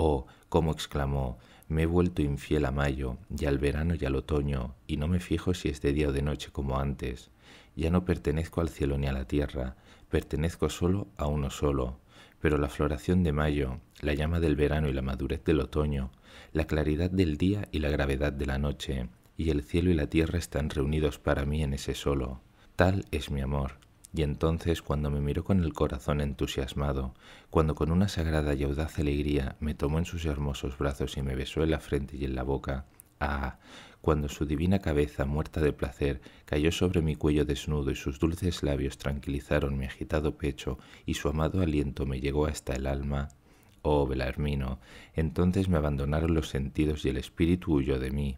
Oh, cómo exclamó, me he vuelto infiel a mayo, y al verano y al otoño, y no me fijo si es de día o de noche como antes. Ya no pertenezco al cielo ni a la tierra, pertenezco solo a uno solo. Pero la floración de mayo, la llama del verano y la madurez del otoño, la claridad del día y la gravedad de la noche, y el cielo y la tierra están reunidos para mí en ese solo. Tal es mi amor, y entonces cuando me miró con el corazón entusiasmado, cuando con una sagrada y audaz alegría me tomó en sus hermosos brazos y me besó en la frente y en la boca, ah, cuando su divina cabeza, muerta de placer, cayó sobre mi cuello desnudo y sus dulces labios tranquilizaron mi agitado pecho y su amado aliento me llegó hasta el alma, oh Belarmino, entonces me abandonaron los sentidos y el espíritu huyó de mí.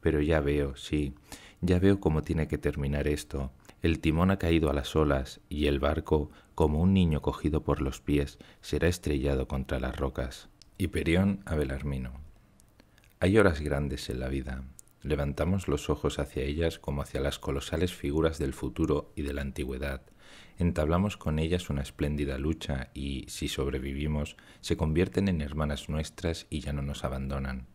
Pero ya veo, sí, ya veo cómo tiene que terminar esto. El timón ha caído a las olas y el barco, como un niño cogido por los pies, será estrellado contra las rocas. Hiperión a Belarmino. Hay horas grandes en la vida. Levantamos los ojos hacia ellas como hacia las colosales figuras del futuro y de la antigüedad. Entablamos con ellas una espléndida lucha y, si sobrevivimos, se convierten en hermanas nuestras y ya no nos abandonan.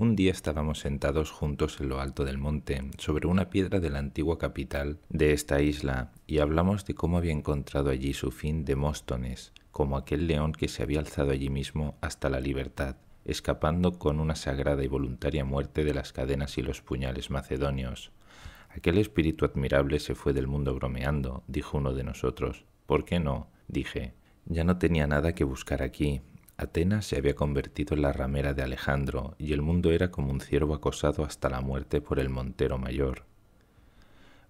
Un día estábamos sentados juntos en lo alto del monte, sobre una piedra de la antigua capital de esta isla, y hablamos de cómo había encontrado allí su fin Demóstones, como aquel león que se había alzado allí mismo hasta la libertad, escapando con una sagrada y voluntaria muerte de las cadenas y los puñales macedonios. Aquel espíritu admirable se fue del mundo bromeando, dijo uno de nosotros. ¿Por qué no? dije. Ya no tenía nada que buscar aquí, Atenas se había convertido en la ramera de Alejandro y el mundo era como un ciervo acosado hasta la muerte por el montero mayor.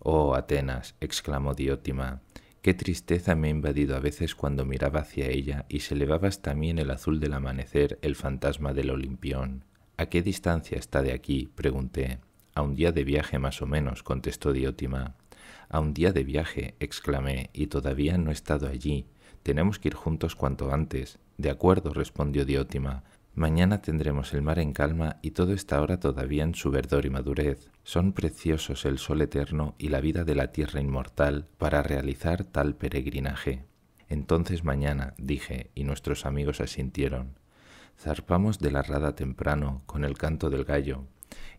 Oh, Atenas, exclamó Diótima, qué tristeza me ha invadido a veces cuando miraba hacia ella y se elevaba hasta mí en el azul del amanecer el fantasma del Olimpión. ¿A qué distancia está de aquí? pregunté. A un día de viaje más o menos, contestó Diótima. A un día de viaje, exclamé, y todavía no he estado allí. Tenemos que ir juntos cuanto antes. De acuerdo, respondió Diótima. Mañana tendremos el mar en calma y todo está ahora todavía en su verdor y madurez. Son preciosos el sol eterno y la vida de la tierra inmortal para realizar tal peregrinaje. Entonces mañana, dije, y nuestros amigos asintieron. Zarpamos de la rada temprano, con el canto del gallo.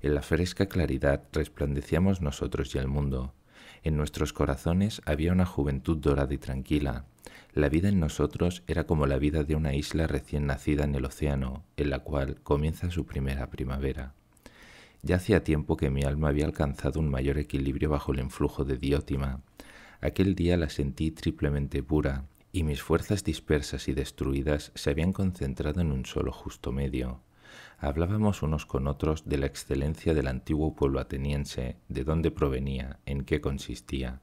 En la fresca claridad resplandecíamos nosotros y el mundo. En nuestros corazones había una juventud dorada y tranquila, la vida en nosotros era como la vida de una isla recién nacida en el océano, en la cual comienza su primera primavera. Ya hacía tiempo que mi alma había alcanzado un mayor equilibrio bajo el influjo de Diótima. Aquel día la sentí triplemente pura, y mis fuerzas dispersas y destruidas se habían concentrado en un solo justo medio. Hablábamos unos con otros de la excelencia del antiguo pueblo ateniense, de dónde provenía, en qué consistía.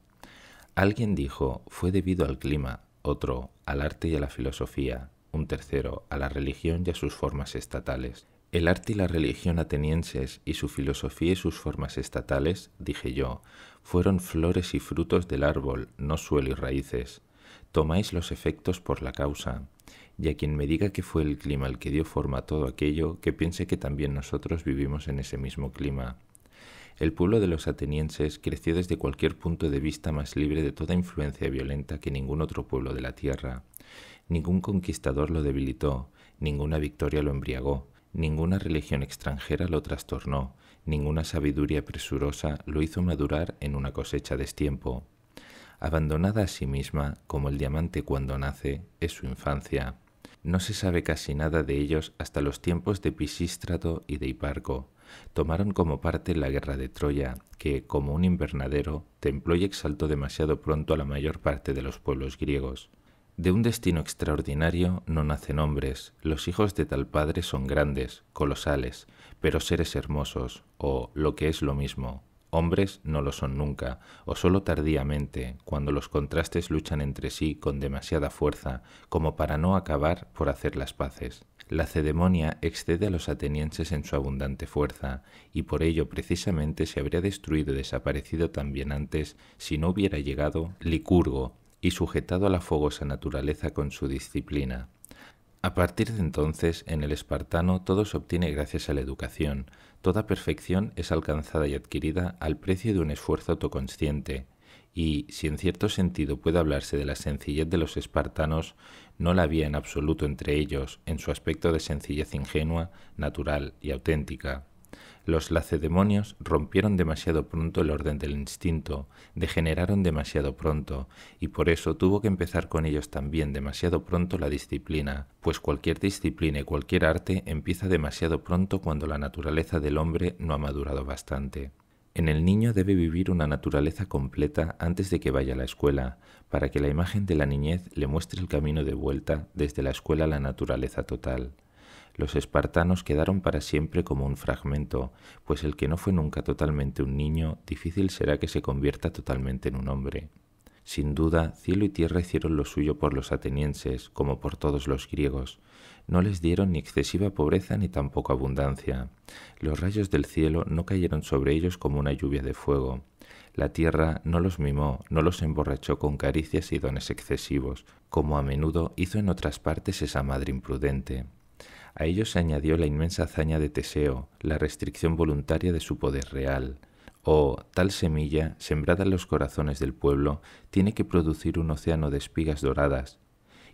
Alguien dijo, fue debido al clima, otro al arte y a la filosofía, un tercero a la religión y a sus formas estatales. El arte y la religión atenienses y su filosofía y sus formas estatales, dije yo, fueron flores y frutos del árbol, no suelo y raíces. Tomáis los efectos por la causa, y a quien me diga que fue el clima el que dio forma a todo aquello, que piense que también nosotros vivimos en ese mismo clima. El pueblo de los atenienses creció desde cualquier punto de vista más libre de toda influencia violenta que ningún otro pueblo de la tierra. Ningún conquistador lo debilitó, ninguna victoria lo embriagó, ninguna religión extranjera lo trastornó, ninguna sabiduría presurosa lo hizo madurar en una cosecha de estiempo. Abandonada a sí misma, como el diamante cuando nace, es su infancia. No se sabe casi nada de ellos hasta los tiempos de Pisístrato y de Hiparco tomaron como parte la guerra de Troya, que, como un invernadero, templó y exaltó demasiado pronto a la mayor parte de los pueblos griegos. De un destino extraordinario no nacen hombres, los hijos de tal padre son grandes, colosales, pero seres hermosos, o, lo que es lo mismo, hombres no lo son nunca, o solo tardíamente, cuando los contrastes luchan entre sí con demasiada fuerza, como para no acabar por hacer las paces. La cedemonia excede a los atenienses en su abundante fuerza, y por ello precisamente se habría destruido y desaparecido también antes si no hubiera llegado Licurgo y sujetado a la fogosa naturaleza con su disciplina. A partir de entonces, en el espartano todo se obtiene gracias a la educación, toda perfección es alcanzada y adquirida al precio de un esfuerzo autoconsciente, y si en cierto sentido puede hablarse de la sencillez de los espartanos, no la había en absoluto entre ellos, en su aspecto de sencillez ingenua, natural y auténtica. Los lacedemonios rompieron demasiado pronto el orden del instinto, degeneraron demasiado pronto, y por eso tuvo que empezar con ellos también demasiado pronto la disciplina, pues cualquier disciplina y cualquier arte empieza demasiado pronto cuando la naturaleza del hombre no ha madurado bastante. En el niño debe vivir una naturaleza completa antes de que vaya a la escuela, para que la imagen de la niñez le muestre el camino de vuelta desde la escuela a la naturaleza total. Los espartanos quedaron para siempre como un fragmento, pues el que no fue nunca totalmente un niño, difícil será que se convierta totalmente en un hombre. Sin duda, cielo y tierra hicieron lo suyo por los atenienses, como por todos los griegos. No les dieron ni excesiva pobreza ni tampoco abundancia. Los rayos del cielo no cayeron sobre ellos como una lluvia de fuego. La tierra no los mimó, no los emborrachó con caricias y dones excesivos, como a menudo hizo en otras partes esa madre imprudente. A ello se añadió la inmensa hazaña de Teseo, la restricción voluntaria de su poder real. Oh, tal semilla, sembrada en los corazones del pueblo, tiene que producir un océano de espigas doradas,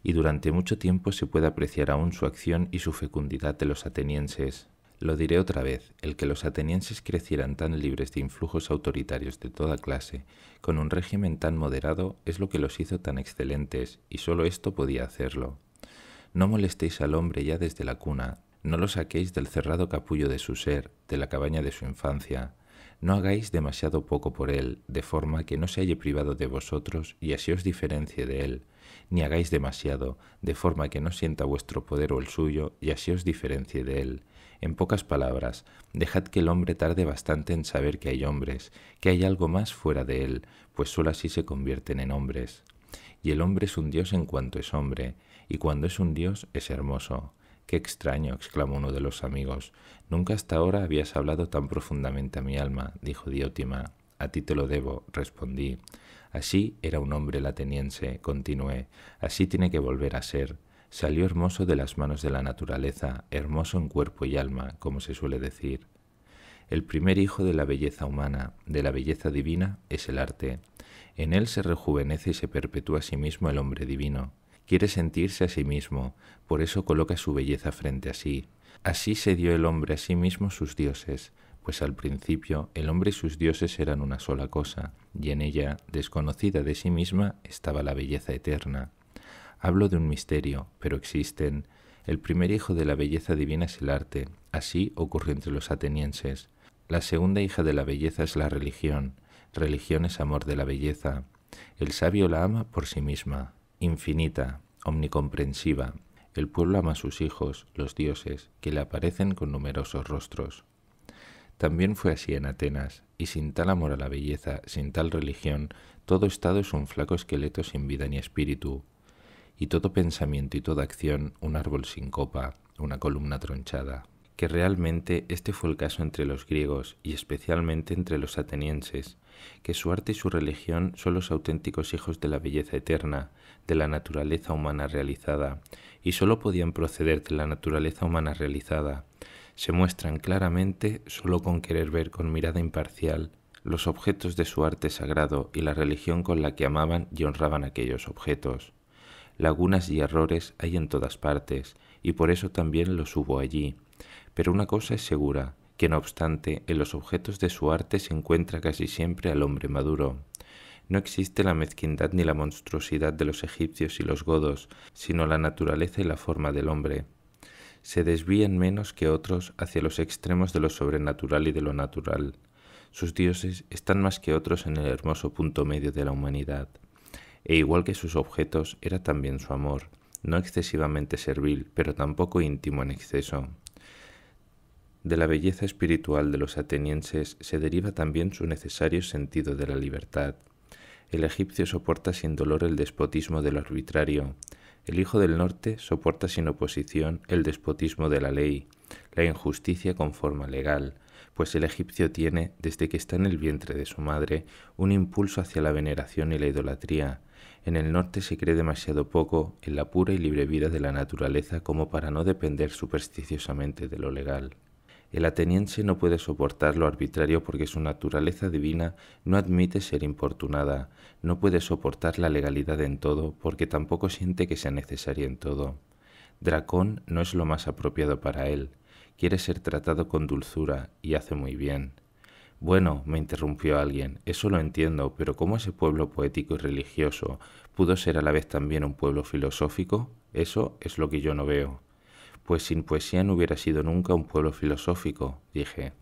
y durante mucho tiempo se puede apreciar aún su acción y su fecundidad de los atenienses. Lo diré otra vez, el que los atenienses crecieran tan libres de influjos autoritarios de toda clase, con un régimen tan moderado, es lo que los hizo tan excelentes, y sólo esto podía hacerlo. No molestéis al hombre ya desde la cuna, no lo saquéis del cerrado capullo de su ser, de la cabaña de su infancia. No hagáis demasiado poco por él, de forma que no se halle privado de vosotros y así os diferencie de él, ni hagáis demasiado, de forma que no sienta vuestro poder o el suyo y así os diferencie de él en pocas palabras, dejad que el hombre tarde bastante en saber que hay hombres, que hay algo más fuera de él, pues sólo así se convierten en hombres. Y el hombre es un dios en cuanto es hombre, y cuando es un dios es hermoso. Qué extraño, exclamó uno de los amigos. Nunca hasta ahora habías hablado tan profundamente a mi alma, dijo Diótima. A ti te lo debo, respondí. Así era un hombre lateniense, continué. Así tiene que volver a ser. Salió hermoso de las manos de la naturaleza, hermoso en cuerpo y alma, como se suele decir. El primer hijo de la belleza humana, de la belleza divina, es el arte. En él se rejuvenece y se perpetúa a sí mismo el hombre divino. Quiere sentirse a sí mismo, por eso coloca su belleza frente a sí. Así se dio el hombre a sí mismo sus dioses, pues al principio el hombre y sus dioses eran una sola cosa, y en ella, desconocida de sí misma, estaba la belleza eterna. Hablo de un misterio, pero existen. El primer hijo de la belleza divina es el arte, así ocurre entre los atenienses. La segunda hija de la belleza es la religión, religión es amor de la belleza. El sabio la ama por sí misma, infinita, omnicomprensiva. El pueblo ama a sus hijos, los dioses, que le aparecen con numerosos rostros. También fue así en Atenas, y sin tal amor a la belleza, sin tal religión, todo Estado es un flaco esqueleto sin vida ni espíritu, y todo pensamiento y toda acción un árbol sin copa, una columna tronchada. Que realmente este fue el caso entre los griegos y especialmente entre los atenienses, que su arte y su religión son los auténticos hijos de la belleza eterna, de la naturaleza humana realizada, y sólo podían proceder de la naturaleza humana realizada. Se muestran claramente sólo con querer ver con mirada imparcial los objetos de su arte sagrado y la religión con la que amaban y honraban aquellos objetos. Lagunas y errores hay en todas partes, y por eso también los hubo allí. Pero una cosa es segura, que no obstante, en los objetos de su arte se encuentra casi siempre al hombre maduro. No existe la mezquindad ni la monstruosidad de los egipcios y los godos, sino la naturaleza y la forma del hombre. Se desvían menos que otros hacia los extremos de lo sobrenatural y de lo natural. Sus dioses están más que otros en el hermoso punto medio de la humanidad e igual que sus objetos era también su amor, no excesivamente servil, pero tampoco íntimo en exceso. De la belleza espiritual de los atenienses se deriva también su necesario sentido de la libertad. El egipcio soporta sin dolor el despotismo del arbitrario, el hijo del norte soporta sin oposición el despotismo de la ley, la injusticia con forma legal, pues el egipcio tiene, desde que está en el vientre de su madre, un impulso hacia la veneración y la idolatría, en el norte se cree demasiado poco en la pura y libre vida de la naturaleza como para no depender supersticiosamente de lo legal. El ateniense no puede soportar lo arbitrario porque su naturaleza divina no admite ser importunada, no puede soportar la legalidad en todo porque tampoco siente que sea necesaria en todo. Dracón no es lo más apropiado para él, quiere ser tratado con dulzura y hace muy bien. Bueno, me interrumpió alguien, eso lo entiendo, pero ¿cómo ese pueblo poético y religioso pudo ser a la vez también un pueblo filosófico? Eso es lo que yo no veo. Pues sin poesía no hubiera sido nunca un pueblo filosófico, dije.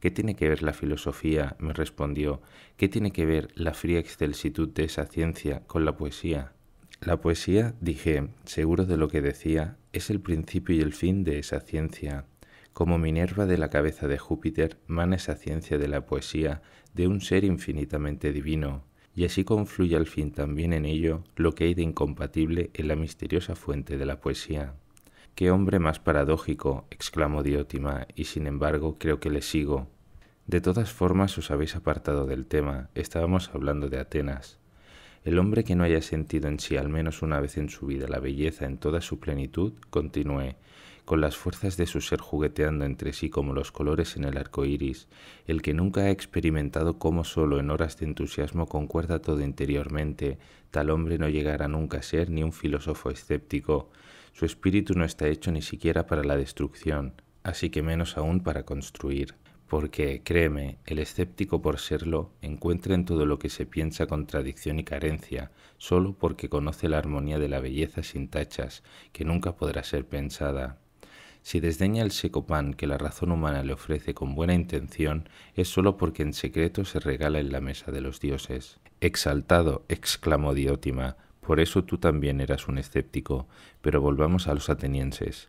¿Qué tiene que ver la filosofía? me respondió. ¿Qué tiene que ver la fría excelsitud de esa ciencia con la poesía? La poesía, dije, seguro de lo que decía, es el principio y el fin de esa ciencia. Como Minerva de la cabeza de Júpiter mana esa ciencia de la poesía de un ser infinitamente divino, y así confluye al fin también en ello lo que hay de incompatible en la misteriosa fuente de la poesía. Qué hombre más paradójico, exclamó Diótima, y sin embargo creo que le sigo. De todas formas os habéis apartado del tema, estábamos hablando de Atenas. El hombre que no haya sentido en sí al menos una vez en su vida la belleza en toda su plenitud, continué, con las fuerzas de su ser jugueteando entre sí como los colores en el arco iris, el que nunca ha experimentado cómo solo en horas de entusiasmo concuerda todo interiormente, tal hombre no llegará nunca a ser ni un filósofo escéptico. Su espíritu no está hecho ni siquiera para la destrucción, así que menos aún para construir. Porque, créeme, el escéptico por serlo encuentra en todo lo que se piensa contradicción y carencia, solo porque conoce la armonía de la belleza sin tachas, que nunca podrá ser pensada. Si desdeña el seco pan que la razón humana le ofrece con buena intención, es sólo porque en secreto se regala en la mesa de los dioses. Exaltado, exclamó Diótima, por eso tú también eras un escéptico, pero volvamos a los atenienses.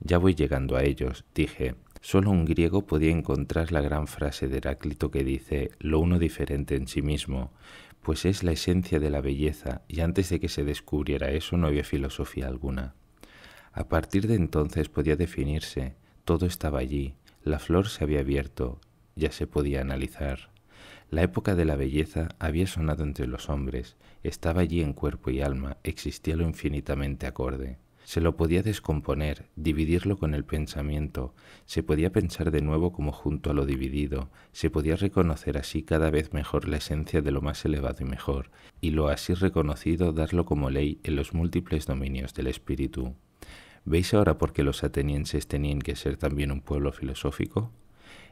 Ya voy llegando a ellos, dije. Sólo un griego podía encontrar la gran frase de Heráclito que dice lo uno diferente en sí mismo, pues es la esencia de la belleza, y antes de que se descubriera eso no había filosofía alguna. A partir de entonces podía definirse, todo estaba allí, la flor se había abierto, ya se podía analizar. La época de la belleza había sonado entre los hombres, estaba allí en cuerpo y alma, existía lo infinitamente acorde. Se lo podía descomponer, dividirlo con el pensamiento, se podía pensar de nuevo como junto a lo dividido, se podía reconocer así cada vez mejor la esencia de lo más elevado y mejor, y lo así reconocido darlo como ley en los múltiples dominios del espíritu. ¿Veis ahora por qué los atenienses tenían que ser también un pueblo filosófico?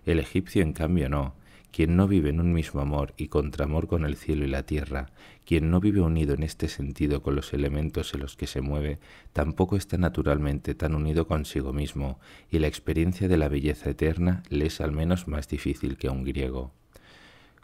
El egipcio, en cambio, no. Quien no vive en un mismo amor y contramor con el cielo y la tierra, quien no vive unido en este sentido con los elementos en los que se mueve, tampoco está naturalmente tan unido consigo mismo, y la experiencia de la belleza eterna le es al menos más difícil que a un griego.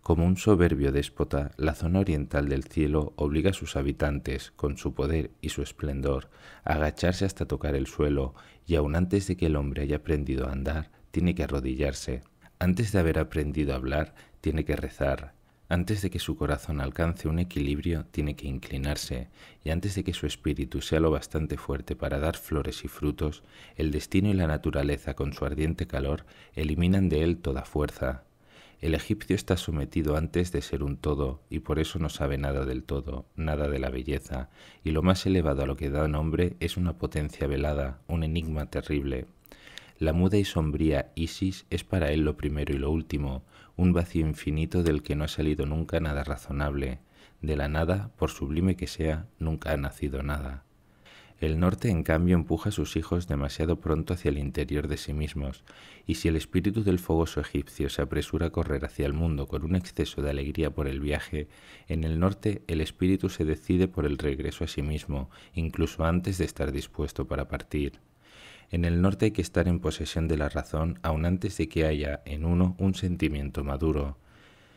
Como un soberbio déspota, la zona oriental del cielo obliga a sus habitantes, con su poder y su esplendor, a agacharse hasta tocar el suelo, y aun antes de que el hombre haya aprendido a andar, tiene que arrodillarse. Antes de haber aprendido a hablar, tiene que rezar. Antes de que su corazón alcance un equilibrio, tiene que inclinarse, y antes de que su espíritu sea lo bastante fuerte para dar flores y frutos, el destino y la naturaleza con su ardiente calor eliminan de él toda fuerza. El egipcio está sometido antes de ser un todo y por eso no sabe nada del todo, nada de la belleza, y lo más elevado a lo que da nombre es una potencia velada, un enigma terrible. La muda y sombría Isis es para él lo primero y lo último, un vacío infinito del que no ha salido nunca nada razonable. De la nada, por sublime que sea, nunca ha nacido nada. El norte, en cambio, empuja a sus hijos demasiado pronto hacia el interior de sí mismos, y si el espíritu del fogoso egipcio se apresura a correr hacia el mundo con un exceso de alegría por el viaje, en el norte el espíritu se decide por el regreso a sí mismo, incluso antes de estar dispuesto para partir. En el norte hay que estar en posesión de la razón aun antes de que haya en uno un sentimiento maduro.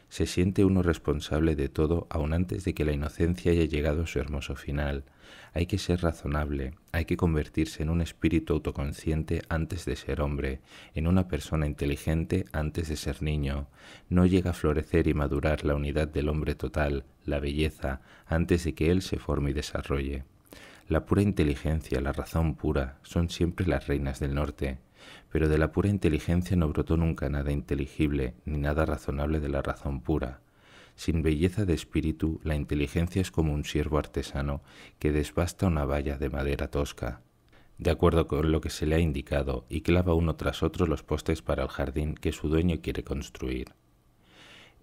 Se siente uno responsable de todo aun antes de que la inocencia haya llegado a su hermoso final hay que ser razonable, hay que convertirse en un espíritu autoconsciente antes de ser hombre, en una persona inteligente antes de ser niño. No llega a florecer y madurar la unidad del hombre total, la belleza, antes de que él se forme y desarrolle. La pura inteligencia, la razón pura, son siempre las reinas del norte pero de la pura inteligencia no brotó nunca nada inteligible ni nada razonable de la razón pura. Sin belleza de espíritu, la inteligencia es como un siervo artesano que desbasta una valla de madera tosca. De acuerdo con lo que se le ha indicado, y clava uno tras otro los postes para el jardín que su dueño quiere construir.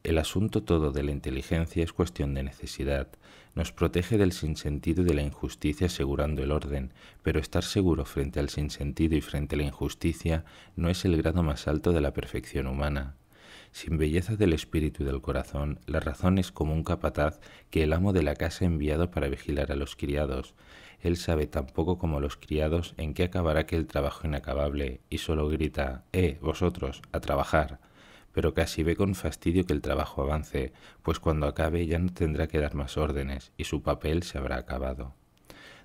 El asunto todo de la inteligencia es cuestión de necesidad. Nos protege del sinsentido y de la injusticia asegurando el orden, pero estar seguro frente al sinsentido y frente a la injusticia no es el grado más alto de la perfección humana. Sin belleza del espíritu y del corazón, la razón es como un capataz que el amo de la casa ha enviado para vigilar a los criados. Él sabe tan poco como los criados en qué acabará aquel trabajo inacabable y solo grita, ¡Eh, vosotros, a trabajar! pero casi ve con fastidio que el trabajo avance, pues cuando acabe ya no tendrá que dar más órdenes y su papel se habrá acabado.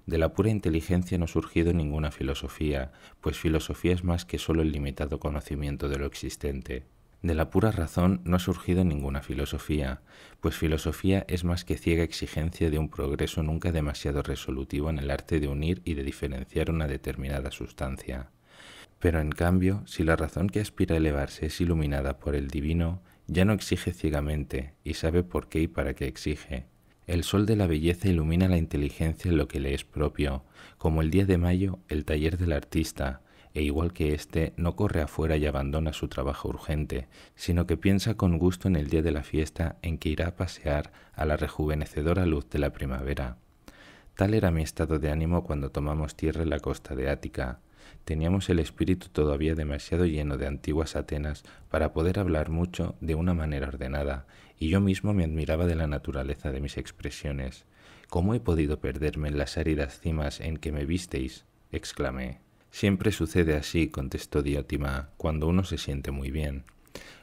De la pura inteligencia no ha surgido ninguna filosofía, pues filosofía es más que solo el limitado conocimiento de lo existente. De la pura razón no ha surgido ninguna filosofía, pues filosofía es más que ciega exigencia de un progreso nunca demasiado resolutivo en el arte de unir y de diferenciar una determinada sustancia. Pero en cambio, si la razón que aspira a elevarse es iluminada por el divino, ya no exige ciegamente y sabe por qué y para qué exige. El sol de la belleza ilumina la inteligencia en lo que le es propio, como el día de mayo el taller del artista, e igual que éste no corre afuera y abandona su trabajo urgente, sino que piensa con gusto en el día de la fiesta en que irá a pasear a la rejuvenecedora luz de la primavera. Tal era mi estado de ánimo cuando tomamos tierra en la costa de Ática. Teníamos el espíritu todavía demasiado lleno de antiguas Atenas para poder hablar mucho de una manera ordenada, y yo mismo me admiraba de la naturaleza de mis expresiones. ¿Cómo he podido perderme en las áridas cimas en que me visteis? exclamé. Siempre sucede así, contestó Diótima, cuando uno se siente muy bien.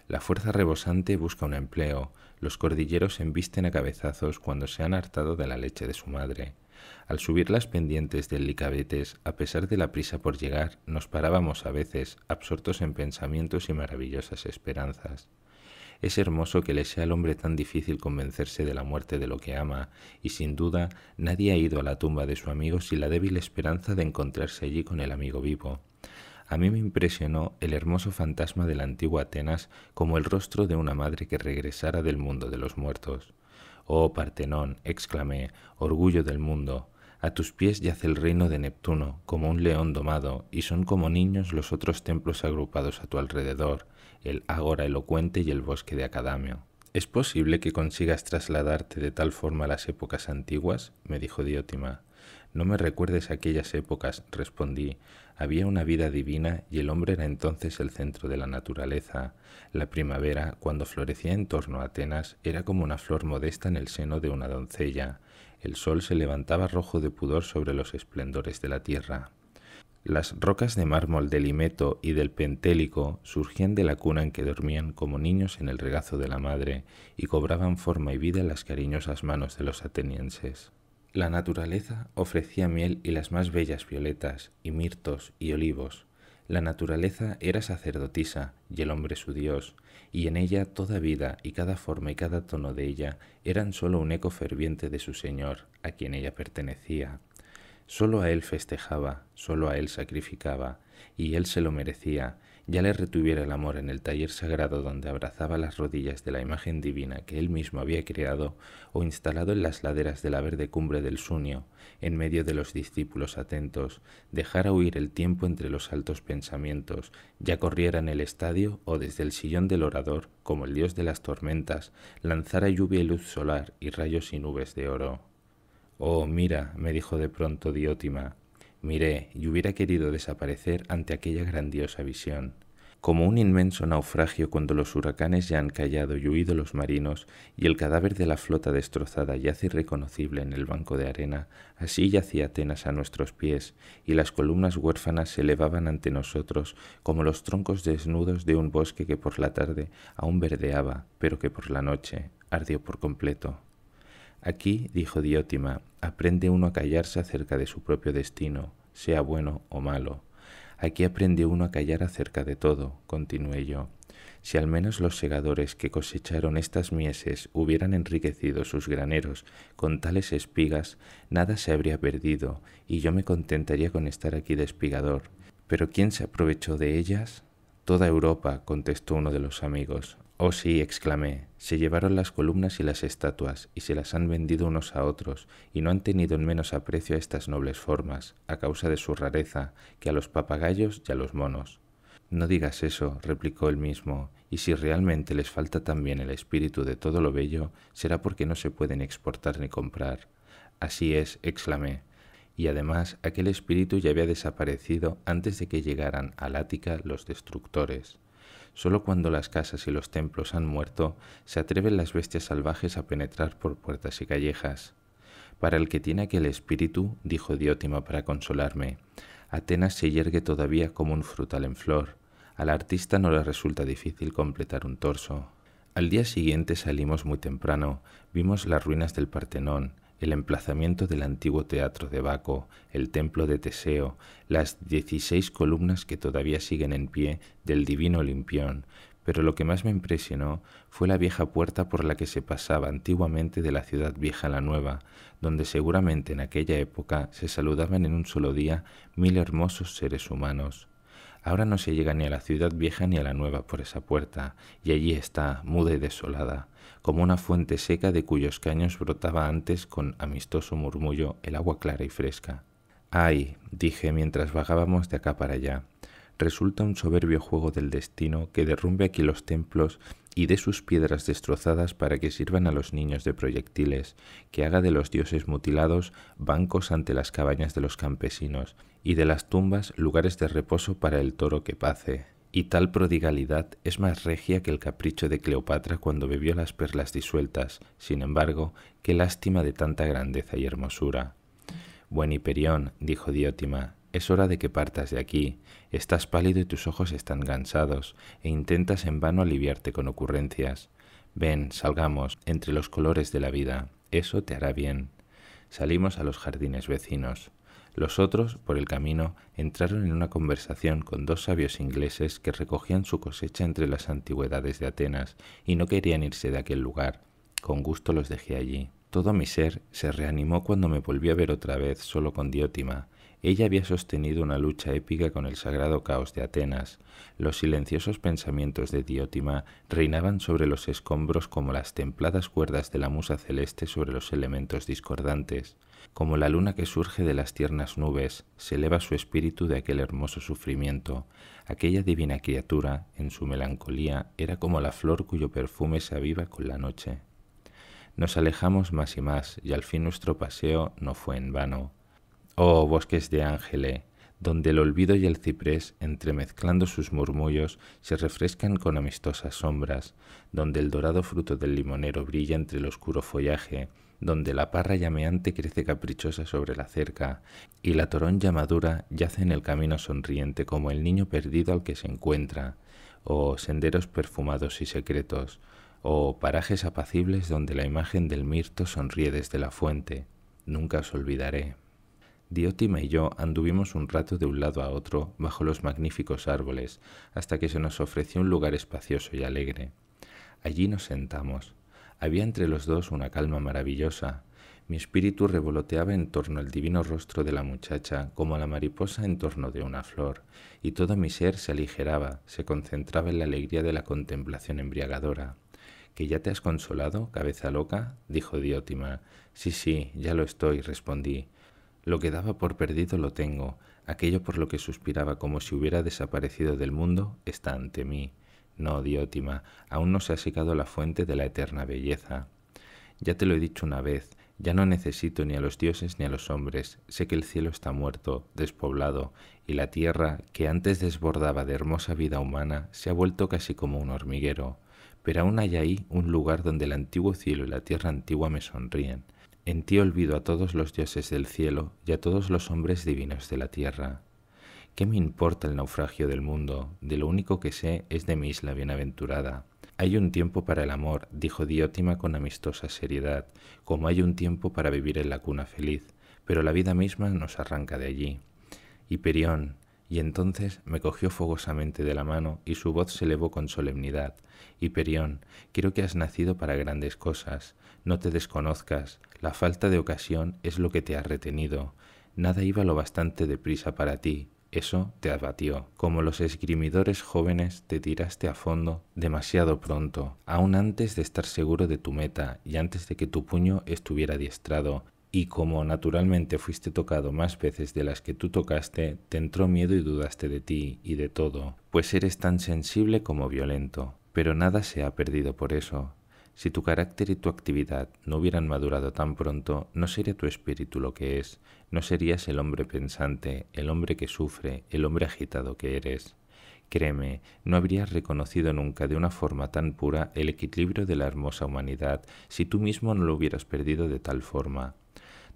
La fuerza rebosante busca un empleo, los cordilleros se embisten a cabezazos cuando se han hartado de la leche de su madre. Al subir las pendientes del Licabetes, a pesar de la prisa por llegar, nos parábamos a veces, absortos en pensamientos y maravillosas esperanzas. Es hermoso que le sea al hombre tan difícil convencerse de la muerte de lo que ama, y sin duda nadie ha ido a la tumba de su amigo sin la débil esperanza de encontrarse allí con el amigo vivo. A mí me impresionó el hermoso fantasma de la antigua Atenas como el rostro de una madre que regresara del mundo de los muertos. Oh Partenón, exclamé, orgullo del mundo, a tus pies yace el reino de Neptuno, como un león domado, y son como niños los otros templos agrupados a tu alrededor el Ágora elocuente y el bosque de Acadamio. ¿Es posible que consigas trasladarte de tal forma a las épocas antiguas? me dijo Diótima. No me recuerdes aquellas épocas, respondí. Había una vida divina y el hombre era entonces el centro de la naturaleza. La primavera, cuando florecía en torno a Atenas, era como una flor modesta en el seno de una doncella. El sol se levantaba rojo de pudor sobre los esplendores de la tierra. Las rocas de mármol del Limeto y del Pentélico surgían de la cuna en que dormían como niños en el regazo de la madre y cobraban forma y vida en las cariñosas manos de los atenienses. La naturaleza ofrecía miel y las más bellas violetas, y mirtos y olivos. La naturaleza era sacerdotisa y el hombre su dios, y en ella toda vida y cada forma y cada tono de ella eran sólo un eco ferviente de su Señor, a quien ella pertenecía. Solo a él festejaba, solo a él sacrificaba, y él se lo merecía, ya le retuviera el amor en el taller sagrado donde abrazaba las rodillas de la imagen divina que él mismo había creado o instalado en las laderas de la verde cumbre del Sunio, en medio de los discípulos atentos, dejara huir el tiempo entre los altos pensamientos, ya corriera en el estadio o desde el sillón del orador, como el dios de las tormentas, lanzara lluvia y luz solar y rayos y nubes de oro. Oh, mira, me dijo de pronto Diótima. Miré y hubiera querido desaparecer ante aquella grandiosa visión. Como un inmenso naufragio cuando los huracanes ya han callado y huido los marinos y el cadáver de la flota destrozada yace irreconocible en el banco de arena, así yacía Atenas a nuestros pies y las columnas huérfanas se elevaban ante nosotros como los troncos desnudos de un bosque que por la tarde aún verdeaba, pero que por la noche ardió por completo. Aquí, dijo Diótima, aprende uno a callarse acerca de su propio destino, sea bueno o malo. Aquí aprende uno a callar acerca de todo, continué yo. Si al menos los segadores que cosecharon estas mieses hubieran enriquecido sus graneros con tales espigas, nada se habría perdido, y yo me contentaría con estar aquí de espigador. Pero ¿quién se aprovechó de ellas? Toda Europa, contestó uno de los amigos. Oh sí, exclamé, se llevaron las columnas y las estatuas, y se las han vendido unos a otros, y no han tenido en menos aprecio a estas nobles formas, a causa de su rareza, que a los papagayos y a los monos. No digas eso, replicó él mismo, y si realmente les falta también el espíritu de todo lo bello, será porque no se pueden exportar ni comprar. Así es, exclamé. Y además aquel espíritu ya había desaparecido antes de que llegaran al Ática los destructores. Solo cuando las casas y los templos han muerto se atreven las bestias salvajes a penetrar por puertas y callejas. Para el que tiene aquel espíritu, dijo Diótima para consolarme, Atenas se yergue todavía como un frutal en flor. Al artista no le resulta difícil completar un torso. Al día siguiente salimos muy temprano, vimos las ruinas del Partenón, el emplazamiento del antiguo teatro de Baco, el templo de Teseo, las 16 columnas que todavía siguen en pie del divino Olimpión, pero lo que más me impresionó fue la vieja puerta por la que se pasaba antiguamente de la ciudad vieja a la nueva, donde seguramente en aquella época se saludaban en un solo día mil hermosos seres humanos. Ahora no se llega ni a la ciudad vieja ni a la nueva por esa puerta, y allí está, muda y desolada, como una fuente seca de cuyos caños brotaba antes con amistoso murmullo el agua clara y fresca. Ay, dije mientras vagábamos de acá para allá, resulta un soberbio juego del destino que derrumbe aquí los templos y dé sus piedras destrozadas para que sirvan a los niños de proyectiles, que haga de los dioses mutilados bancos ante las cabañas de los campesinos y de las tumbas lugares de reposo para el toro que pase y tal prodigalidad es más regia que el capricho de Cleopatra cuando bebió las perlas disueltas, sin embargo, qué lástima de tanta grandeza y hermosura. Buen Hiperión, dijo Diótima, es hora de que partas de aquí. Estás pálido y tus ojos están cansados, e intentas en vano aliviarte con ocurrencias. Ven, salgamos, entre los colores de la vida. Eso te hará bien. Salimos a los jardines vecinos. Los otros, por el camino, entraron en una conversación con dos sabios ingleses que recogían su cosecha entre las antigüedades de Atenas y no querían irse de aquel lugar. Con gusto los dejé allí. Todo mi ser se reanimó cuando me volví a ver otra vez solo con Diótima. Ella había sostenido una lucha épica con el sagrado caos de Atenas. Los silenciosos pensamientos de Diótima reinaban sobre los escombros como las templadas cuerdas de la musa celeste sobre los elementos discordantes. Como la luna que surge de las tiernas nubes, se eleva su espíritu de aquel hermoso sufrimiento. Aquella divina criatura, en su melancolía, era como la flor cuyo perfume se aviva con la noche. Nos alejamos más y más, y al fin nuestro paseo no fue en vano. Oh bosques de ángeles! donde el olvido y el ciprés, entremezclando sus murmullos, se refrescan con amistosas sombras, donde el dorado fruto del limonero brilla entre el oscuro follaje, donde la parra llameante crece caprichosa sobre la cerca y la toronja madura yace en el camino sonriente como el niño perdido al que se encuentra, o senderos perfumados y secretos, o parajes apacibles donde la imagen del mirto sonríe desde la fuente. Nunca os olvidaré. Diótima y yo anduvimos un rato de un lado a otro bajo los magníficos árboles, hasta que se nos ofreció un lugar espacioso y alegre. Allí nos sentamos. Había entre los dos una calma maravillosa. Mi espíritu revoloteaba en torno al divino rostro de la muchacha como la mariposa en torno de una flor, y todo mi ser se aligeraba, se concentraba en la alegría de la contemplación embriagadora. ¿Que ya te has consolado, cabeza loca? dijo Diótima. Sí, sí, ya lo estoy, respondí. Lo que daba por perdido lo tengo, aquello por lo que suspiraba como si hubiera desaparecido del mundo está ante mí. No, Diótima, aún no se ha secado la fuente de la eterna belleza. Ya te lo he dicho una vez, ya no necesito ni a los dioses ni a los hombres, sé que el cielo está muerto, despoblado, y la tierra, que antes desbordaba de hermosa vida humana, se ha vuelto casi como un hormiguero. Pero aún hay ahí un lugar donde el antiguo cielo y la tierra antigua me sonríen. En ti olvido a todos los dioses del cielo y a todos los hombres divinos de la tierra. ¿Qué me importa el naufragio del mundo? De lo único que sé es de mi isla bienaventurada. Hay un tiempo para el amor, dijo Diótima con amistosa seriedad, como hay un tiempo para vivir en la cuna feliz, pero la vida misma nos arranca de allí. Hiperión, y entonces me cogió fogosamente de la mano y su voz se elevó con solemnidad. Hiperión, quiero que has nacido para grandes cosas. No te desconozcas. La falta de ocasión es lo que te ha retenido. Nada iba lo bastante deprisa para ti. Eso te abatió. Como los esgrimidores jóvenes te tiraste a fondo demasiado pronto, aun antes de estar seguro de tu meta y antes de que tu puño estuviera adiestrado. Y como naturalmente fuiste tocado más veces de las que tú tocaste, te entró miedo y dudaste de ti y de todo, pues eres tan sensible como violento. Pero nada se ha perdido por eso. Si tu carácter y tu actividad no hubieran madurado tan pronto, no sería tu espíritu lo que es, no serías el hombre pensante, el hombre que sufre, el hombre agitado que eres. Créeme, no habrías reconocido nunca de una forma tan pura el equilibrio de la hermosa humanidad si tú mismo no lo hubieras perdido de tal forma.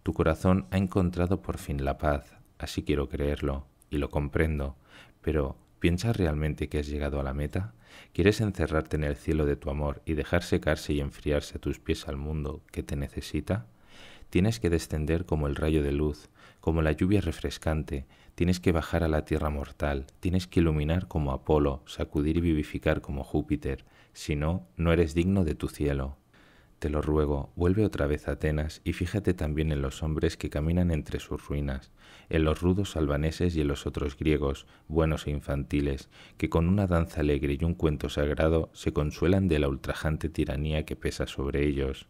Tu corazón ha encontrado por fin la paz, así quiero creerlo, y lo comprendo, pero ¿piensas realmente que has llegado a la meta? ¿Quieres encerrarte en el cielo de tu amor y dejar secarse y enfriarse a tus pies al mundo que te necesita? Tienes que descender como el rayo de luz, como la lluvia refrescante, tienes que bajar a la tierra mortal, tienes que iluminar como Apolo, sacudir y vivificar como Júpiter, si no, no eres digno de tu cielo. Te lo ruego, vuelve otra vez a Atenas y fíjate también en los hombres que caminan entre sus ruinas, en los rudos albaneses y en los otros griegos, buenos e infantiles, que con una danza alegre y un cuento sagrado se consuelan de la ultrajante tiranía que pesa sobre ellos.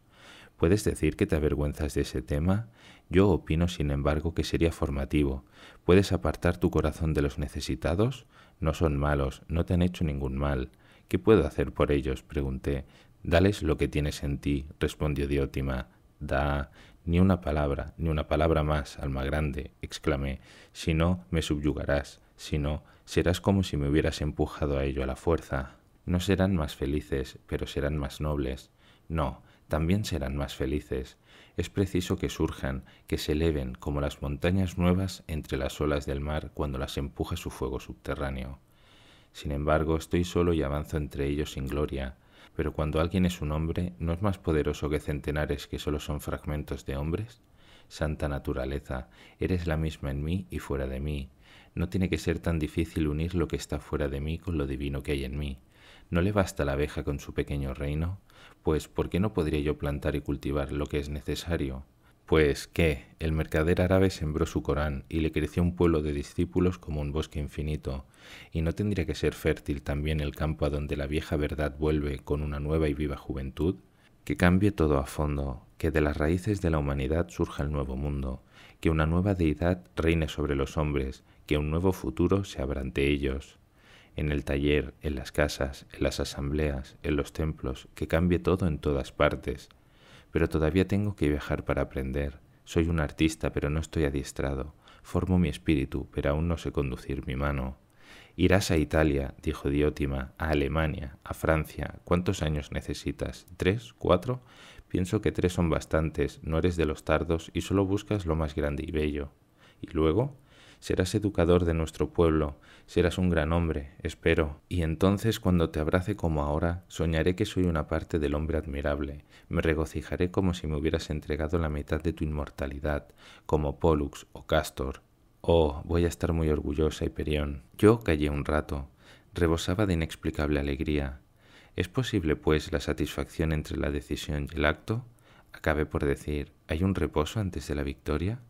¿Puedes decir que te avergüenzas de ese tema? Yo opino, sin embargo, que sería formativo. ¿Puedes apartar tu corazón de los necesitados? No son malos, no te han hecho ningún mal. ¿Qué puedo hacer por ellos? pregunté. Dales lo que tienes en ti, respondió Diótima. Da. Ni una palabra, ni una palabra más, alma grande, exclamé. Si no, me subyugarás. Si no, serás como si me hubieras empujado a ello a la fuerza. No serán más felices, pero serán más nobles. No, también serán más felices. Es preciso que surjan, que se eleven como las montañas nuevas entre las olas del mar cuando las empuja su fuego subterráneo. Sin embargo, estoy solo y avanzo entre ellos sin gloria, pero cuando alguien es un hombre, ¿no es más poderoso que centenares que solo son fragmentos de hombres? Santa naturaleza, eres la misma en mí y fuera de mí. No tiene que ser tan difícil unir lo que está fuera de mí con lo divino que hay en mí. ¿No le basta la abeja con su pequeño reino? Pues ¿por qué no podría yo plantar y cultivar lo que es necesario? Pues ¿qué? el mercader árabe sembró su Corán y le creció un pueblo de discípulos como un bosque infinito, y no tendría que ser fértil también el campo a donde la vieja verdad vuelve con una nueva y viva juventud, que cambie todo a fondo, que de las raíces de la humanidad surja el nuevo mundo, que una nueva deidad reine sobre los hombres, que un nuevo futuro se abra ante ellos en el taller, en las casas, en las asambleas, en los templos, que cambie todo en todas partes. Pero todavía tengo que viajar para aprender. Soy un artista, pero no estoy adiestrado. Formo mi espíritu, pero aún no sé conducir mi mano. Irás a Italia, dijo Diótima, a Alemania, a Francia. ¿Cuántos años necesitas? ¿Tres? ¿Cuatro? Pienso que tres son bastantes, no eres de los tardos y solo buscas lo más grande y bello. ¿Y luego? Serás educador de nuestro pueblo, serás un gran hombre, espero. Y entonces cuando te abrace como ahora, soñaré que soy una parte del hombre admirable, me regocijaré como si me hubieras entregado la mitad de tu inmortalidad, como Pollux o Castor. Oh, voy a estar muy orgullosa, Hiperión. Yo callé un rato, rebosaba de inexplicable alegría. ¿Es posible, pues, la satisfacción entre la decisión y el acto? Acabé por decir, ¿hay un reposo antes de la victoria?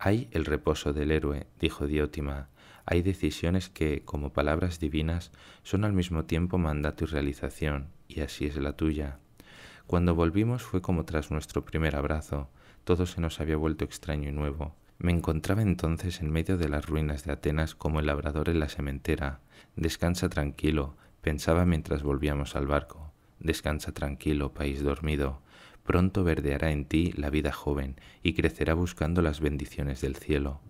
Hay el reposo del héroe, dijo Diótima. Hay decisiones que, como palabras divinas, son al mismo tiempo mandato y realización, y así es la tuya. Cuando volvimos fue como tras nuestro primer abrazo, todo se nos había vuelto extraño y nuevo. Me encontraba entonces en medio de las ruinas de Atenas como el labrador en la sementera. Descansa tranquilo, pensaba mientras volvíamos al barco. Descansa tranquilo, país dormido. Pronto verdeará en ti la vida joven y crecerá buscando las bendiciones del cielo.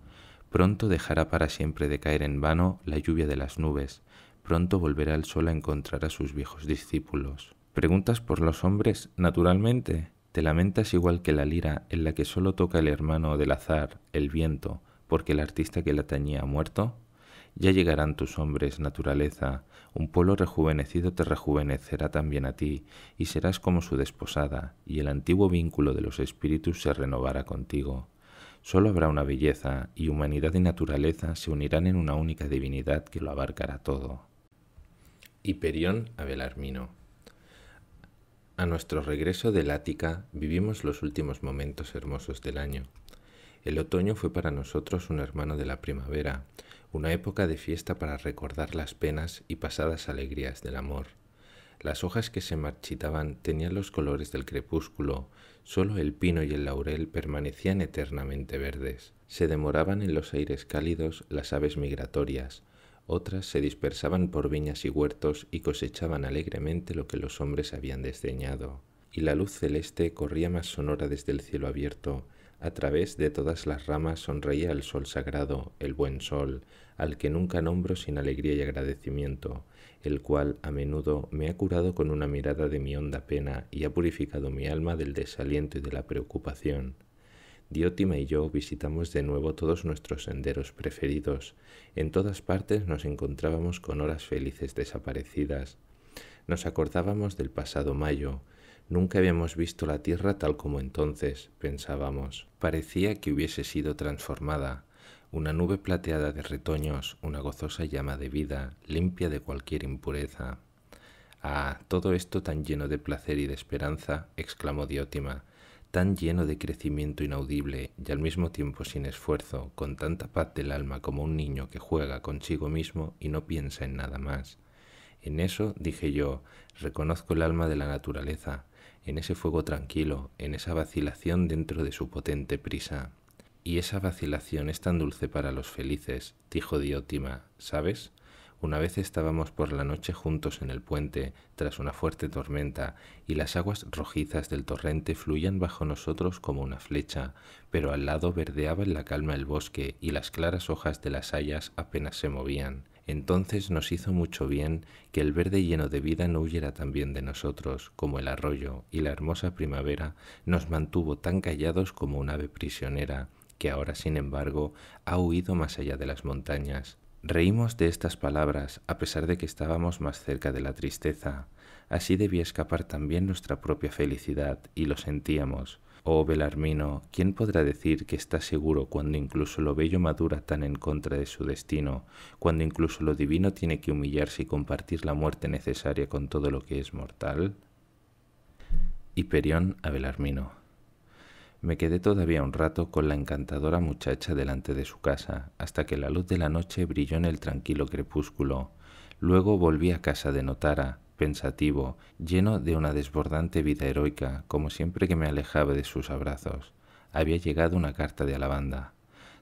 Pronto dejará para siempre de caer en vano la lluvia de las nubes. Pronto volverá el sol a encontrar a sus viejos discípulos. ¿Preguntas por los hombres? Naturalmente. Te lamentas igual que la lira en la que solo toca el hermano del azar, el viento, porque el artista que la tañía ha muerto. Ya llegarán tus hombres, naturaleza, un pueblo rejuvenecido te rejuvenecerá también a ti, y serás como su desposada, y el antiguo vínculo de los espíritus se renovará contigo. Solo habrá una belleza, y humanidad y naturaleza se unirán en una única divinidad que lo abarcará todo. Hiperión Abelarmino. A nuestro regreso del Ática vivimos los últimos momentos hermosos del año. El otoño fue para nosotros un hermano de la primavera, una época de fiesta para recordar las penas y pasadas alegrías del amor. Las hojas que se marchitaban tenían los colores del crepúsculo, solo el pino y el laurel permanecían eternamente verdes. Se demoraban en los aires cálidos las aves migratorias, otras se dispersaban por viñas y huertos y cosechaban alegremente lo que los hombres habían desdeñado, y la luz celeste corría más sonora desde el cielo abierto a través de todas las ramas sonreía el sol sagrado, el buen sol, al que nunca nombro sin alegría y agradecimiento, el cual a menudo me ha curado con una mirada de mi honda pena y ha purificado mi alma del desaliento y de la preocupación. Diótima y yo visitamos de nuevo todos nuestros senderos preferidos. En todas partes nos encontrábamos con horas felices desaparecidas. Nos acordábamos del pasado mayo, Nunca habíamos visto la tierra tal como entonces, pensábamos. Parecía que hubiese sido transformada. Una nube plateada de retoños, una gozosa llama de vida, limpia de cualquier impureza. Ah, todo esto tan lleno de placer y de esperanza, exclamó Diótima, tan lleno de crecimiento inaudible y al mismo tiempo sin esfuerzo, con tanta paz del alma como un niño que juega consigo mismo y no piensa en nada más. En eso, dije yo, reconozco el alma de la naturaleza, en ese fuego tranquilo, en esa vacilación dentro de su potente prisa. Y esa vacilación es tan dulce para los felices, dijo Diótima, ¿sabes? Una vez estábamos por la noche juntos en el puente, tras una fuerte tormenta, y las aguas rojizas del torrente fluían bajo nosotros como una flecha, pero al lado verdeaba en la calma el bosque y las claras hojas de las hayas apenas se movían. Entonces nos hizo mucho bien que el verde lleno de vida no huyera también de nosotros, como el arroyo y la hermosa primavera nos mantuvo tan callados como un ave prisionera, que ahora sin embargo ha huido más allá de las montañas. Reímos de estas palabras a pesar de que estábamos más cerca de la tristeza. Así debía escapar también nuestra propia felicidad y lo sentíamos. Oh Belarmino, ¿quién podrá decir que está seguro cuando incluso lo bello madura tan en contra de su destino, cuando incluso lo divino tiene que humillarse y compartir la muerte necesaria con todo lo que es mortal? Hiperión a Belarmino. Me quedé todavía un rato con la encantadora muchacha delante de su casa, hasta que la luz de la noche brilló en el tranquilo crepúsculo. Luego volví a casa de Notara, pensativo, lleno de una desbordante vida heroica, como siempre que me alejaba de sus abrazos. Había llegado una carta de Alabanda.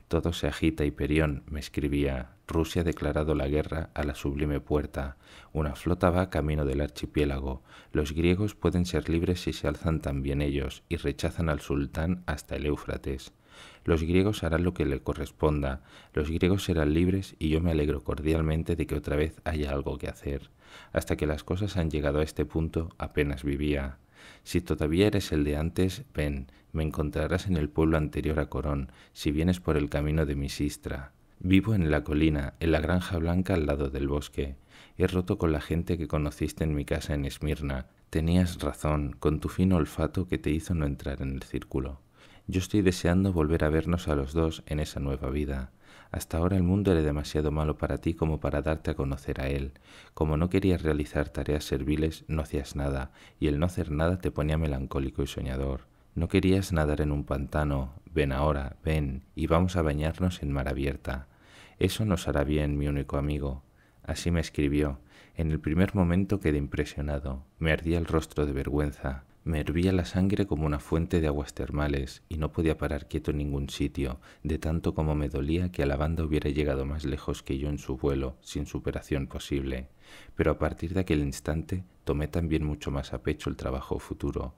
Todo se agita y Perión me escribía. Rusia ha declarado la guerra a la sublime puerta. Una flota va camino del archipiélago. Los griegos pueden ser libres si se alzan también ellos y rechazan al sultán hasta el Éufrates. Los griegos harán lo que le corresponda, los griegos serán libres y yo me alegro cordialmente de que otra vez haya algo que hacer. Hasta que las cosas han llegado a este punto apenas vivía. Si todavía eres el de antes, ven, me encontrarás en el pueblo anterior a Corón, si vienes por el camino de mi sistra. Vivo en la colina, en la granja blanca al lado del bosque. He roto con la gente que conociste en mi casa en Esmirna. Tenías razón, con tu fino olfato que te hizo no entrar en el círculo. Yo estoy deseando volver a vernos a los dos en esa nueva vida. Hasta ahora el mundo era demasiado malo para ti como para darte a conocer a él. Como no querías realizar tareas serviles, no hacías nada, y el no hacer nada te ponía melancólico y soñador. No querías nadar en un pantano, ven ahora, ven, y vamos a bañarnos en mar abierta. Eso nos hará bien, mi único amigo. Así me escribió. En el primer momento quedé impresionado, me ardía el rostro de vergüenza. Me hervía la sangre como una fuente de aguas termales y no podía parar quieto en ningún sitio, de tanto como me dolía que a la banda hubiera llegado más lejos que yo en su vuelo, sin superación posible. Pero a partir de aquel instante tomé también mucho más a pecho el trabajo futuro,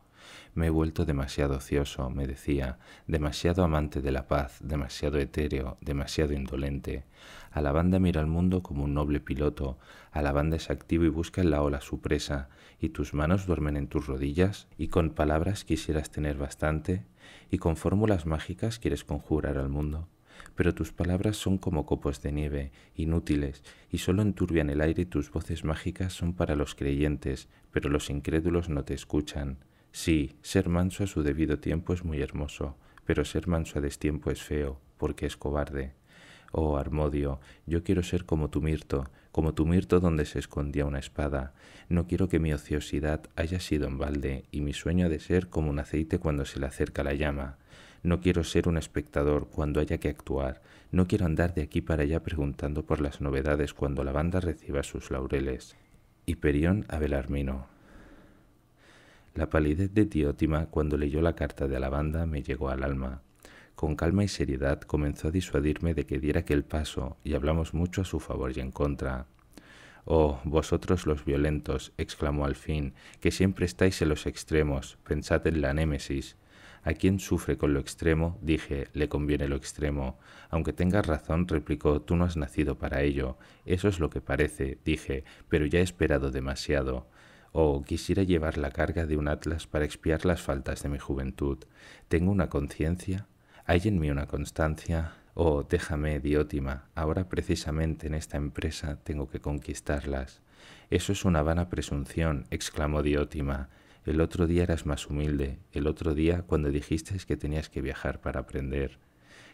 me he vuelto demasiado ocioso, me decía, demasiado amante de la paz, demasiado etéreo, demasiado indolente. A la banda mira al mundo como un noble piloto, a la banda es activo y busca en la ola su presa, y tus manos duermen en tus rodillas, y con palabras quisieras tener bastante, y con fórmulas mágicas quieres conjurar al mundo. Pero tus palabras son como copos de nieve, inútiles, y solo enturbian el aire tus voces mágicas son para los creyentes, pero los incrédulos no te escuchan. Sí, ser manso a su debido tiempo es muy hermoso, pero ser manso a destiempo es feo, porque es cobarde. Oh Armodio, yo quiero ser como tu mirto, como tu mirto donde se escondía una espada. No quiero que mi ociosidad haya sido en balde, y mi sueño ha de ser como un aceite cuando se le acerca la llama. No quiero ser un espectador cuando haya que actuar. No quiero andar de aquí para allá preguntando por las novedades cuando la banda reciba sus laureles. Hiperión a Belarmino. La palidez de Tiótima cuando leyó la carta de la banda me llegó al alma con calma y seriedad comenzó a disuadirme de que diera aquel paso, y hablamos mucho a su favor y en contra. Oh, vosotros los violentos, exclamó al fin, que siempre estáis en los extremos, pensad en la némesis. A quien sufre con lo extremo, dije, le conviene lo extremo. Aunque tengas razón, replicó, tú no has nacido para ello. Eso es lo que parece, dije, pero ya he esperado demasiado. Oh, quisiera llevar la carga de un atlas para expiar las faltas de mi juventud. ¿Tengo una conciencia? Hay en mí una constancia, oh, déjame, diótima, ahora precisamente en esta empresa tengo que conquistarlas. Eso es una vana presunción, exclamó Diótima. El otro día eras más humilde, el otro día cuando dijiste que tenías que viajar para aprender.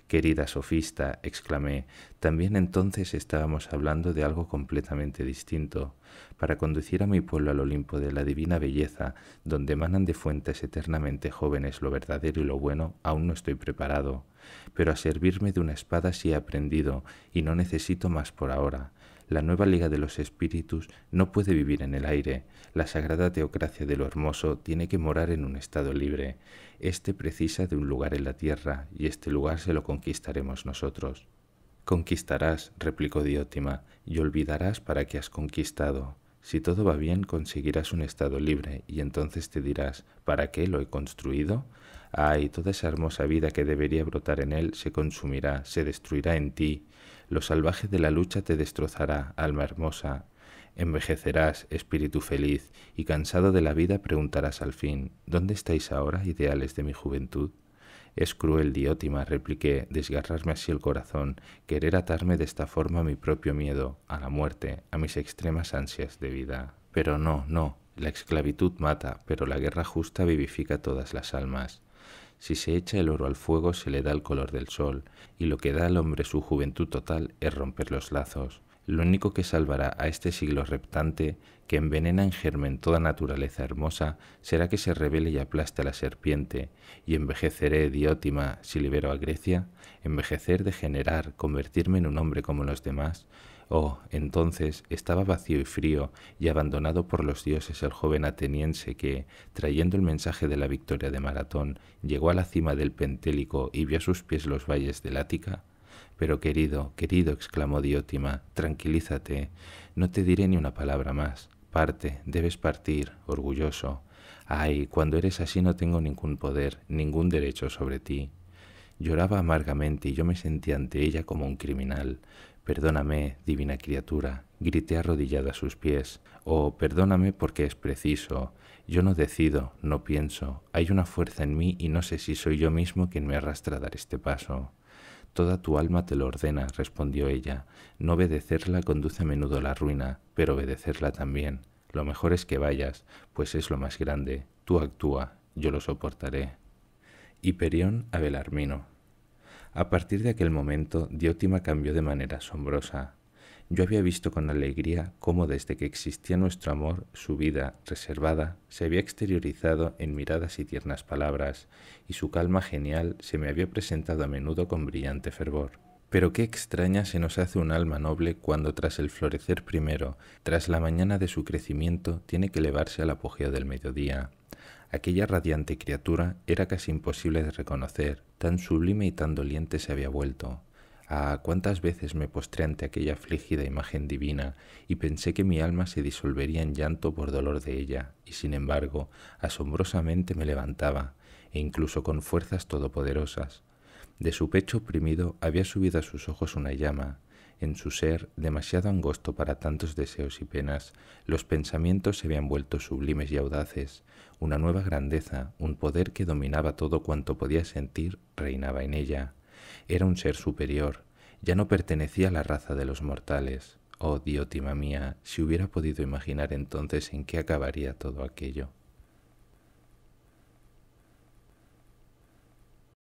Querida sofista, exclamé, también entonces estábamos hablando de algo completamente distinto. Para conducir a mi pueblo al Olimpo de la divina belleza, donde emanan de fuentes eternamente jóvenes lo verdadero y lo bueno, aún no estoy preparado. Pero a servirme de una espada sí he aprendido, y no necesito más por ahora. La nueva Liga de los Espíritus no puede vivir en el aire. La sagrada teocracia de lo hermoso tiene que morar en un estado libre. Este precisa de un lugar en la tierra, y este lugar se lo conquistaremos nosotros. Conquistarás, replicó Diótima, y olvidarás para qué has conquistado. Si todo va bien, conseguirás un estado libre, y entonces te dirás, ¿para qué lo he construido? Ay, toda esa hermosa vida que debería brotar en él se consumirá, se destruirá en ti. Lo salvaje de la lucha te destrozará, alma hermosa, Envejecerás, espíritu feliz, y cansado de la vida preguntarás al fin, ¿dónde estáis ahora, ideales de mi juventud? Es cruel, Diótima, repliqué, desgarrarme así el corazón, querer atarme de esta forma a mi propio miedo, a la muerte, a mis extremas ansias de vida. Pero no, no, la esclavitud mata, pero la guerra justa vivifica todas las almas. Si se echa el oro al fuego se le da el color del sol, y lo que da al hombre su juventud total es romper los lazos lo único que salvará a este siglo reptante, que envenena en germen toda naturaleza hermosa, será que se revele y aplaste la serpiente, y envejeceré diótima si libero a Grecia, envejecer, degenerar, convertirme en un hombre como los demás. Oh, entonces estaba vacío y frío y abandonado por los dioses el joven ateniense que, trayendo el mensaje de la victoria de Maratón, llegó a la cima del Pentélico y vio a sus pies los valles del Ática. Pero querido, querido, exclamó Diótima, tranquilízate, no te diré ni una palabra más. Parte, debes partir, orgulloso. Ay, cuando eres así no tengo ningún poder, ningún derecho sobre ti. Lloraba amargamente y yo me sentí ante ella como un criminal. Perdóname, divina criatura, grité arrodillada a sus pies. Oh, perdóname porque es preciso. Yo no decido, no pienso. Hay una fuerza en mí y no sé si soy yo mismo quien me arrastra a dar este paso. Toda tu alma te lo ordena, respondió ella. No obedecerla conduce a menudo a la ruina, pero obedecerla también. Lo mejor es que vayas, pues es lo más grande. Tú actúa, yo lo soportaré. Hiperión a Belarmino. A partir de aquel momento, Diótima cambió de manera asombrosa. Yo había visto con alegría cómo desde que existía nuestro amor, su vida reservada se había exteriorizado en miradas y tiernas palabras, y su calma genial se me había presentado a menudo con brillante fervor. Pero qué extraña se nos hace un alma noble cuando tras el florecer primero, tras la mañana de su crecimiento, tiene que elevarse al apogeo del mediodía. Aquella radiante criatura era casi imposible de reconocer, tan sublime y tan doliente se había vuelto. Ah, cuántas veces me postré ante aquella afligida imagen divina y pensé que mi alma se disolvería en llanto por dolor de ella, y sin embargo, asombrosamente me levantaba, e incluso con fuerzas todopoderosas. De su pecho oprimido había subido a sus ojos una llama, en su ser, demasiado angosto para tantos deseos y penas, los pensamientos se habían vuelto sublimes y audaces. Una nueva grandeza, un poder que dominaba todo cuanto podía sentir, reinaba en ella. Era un ser superior, ya no pertenecía a la raza de los mortales. Oh, diótima mía, si hubiera podido imaginar entonces en qué acabaría todo aquello.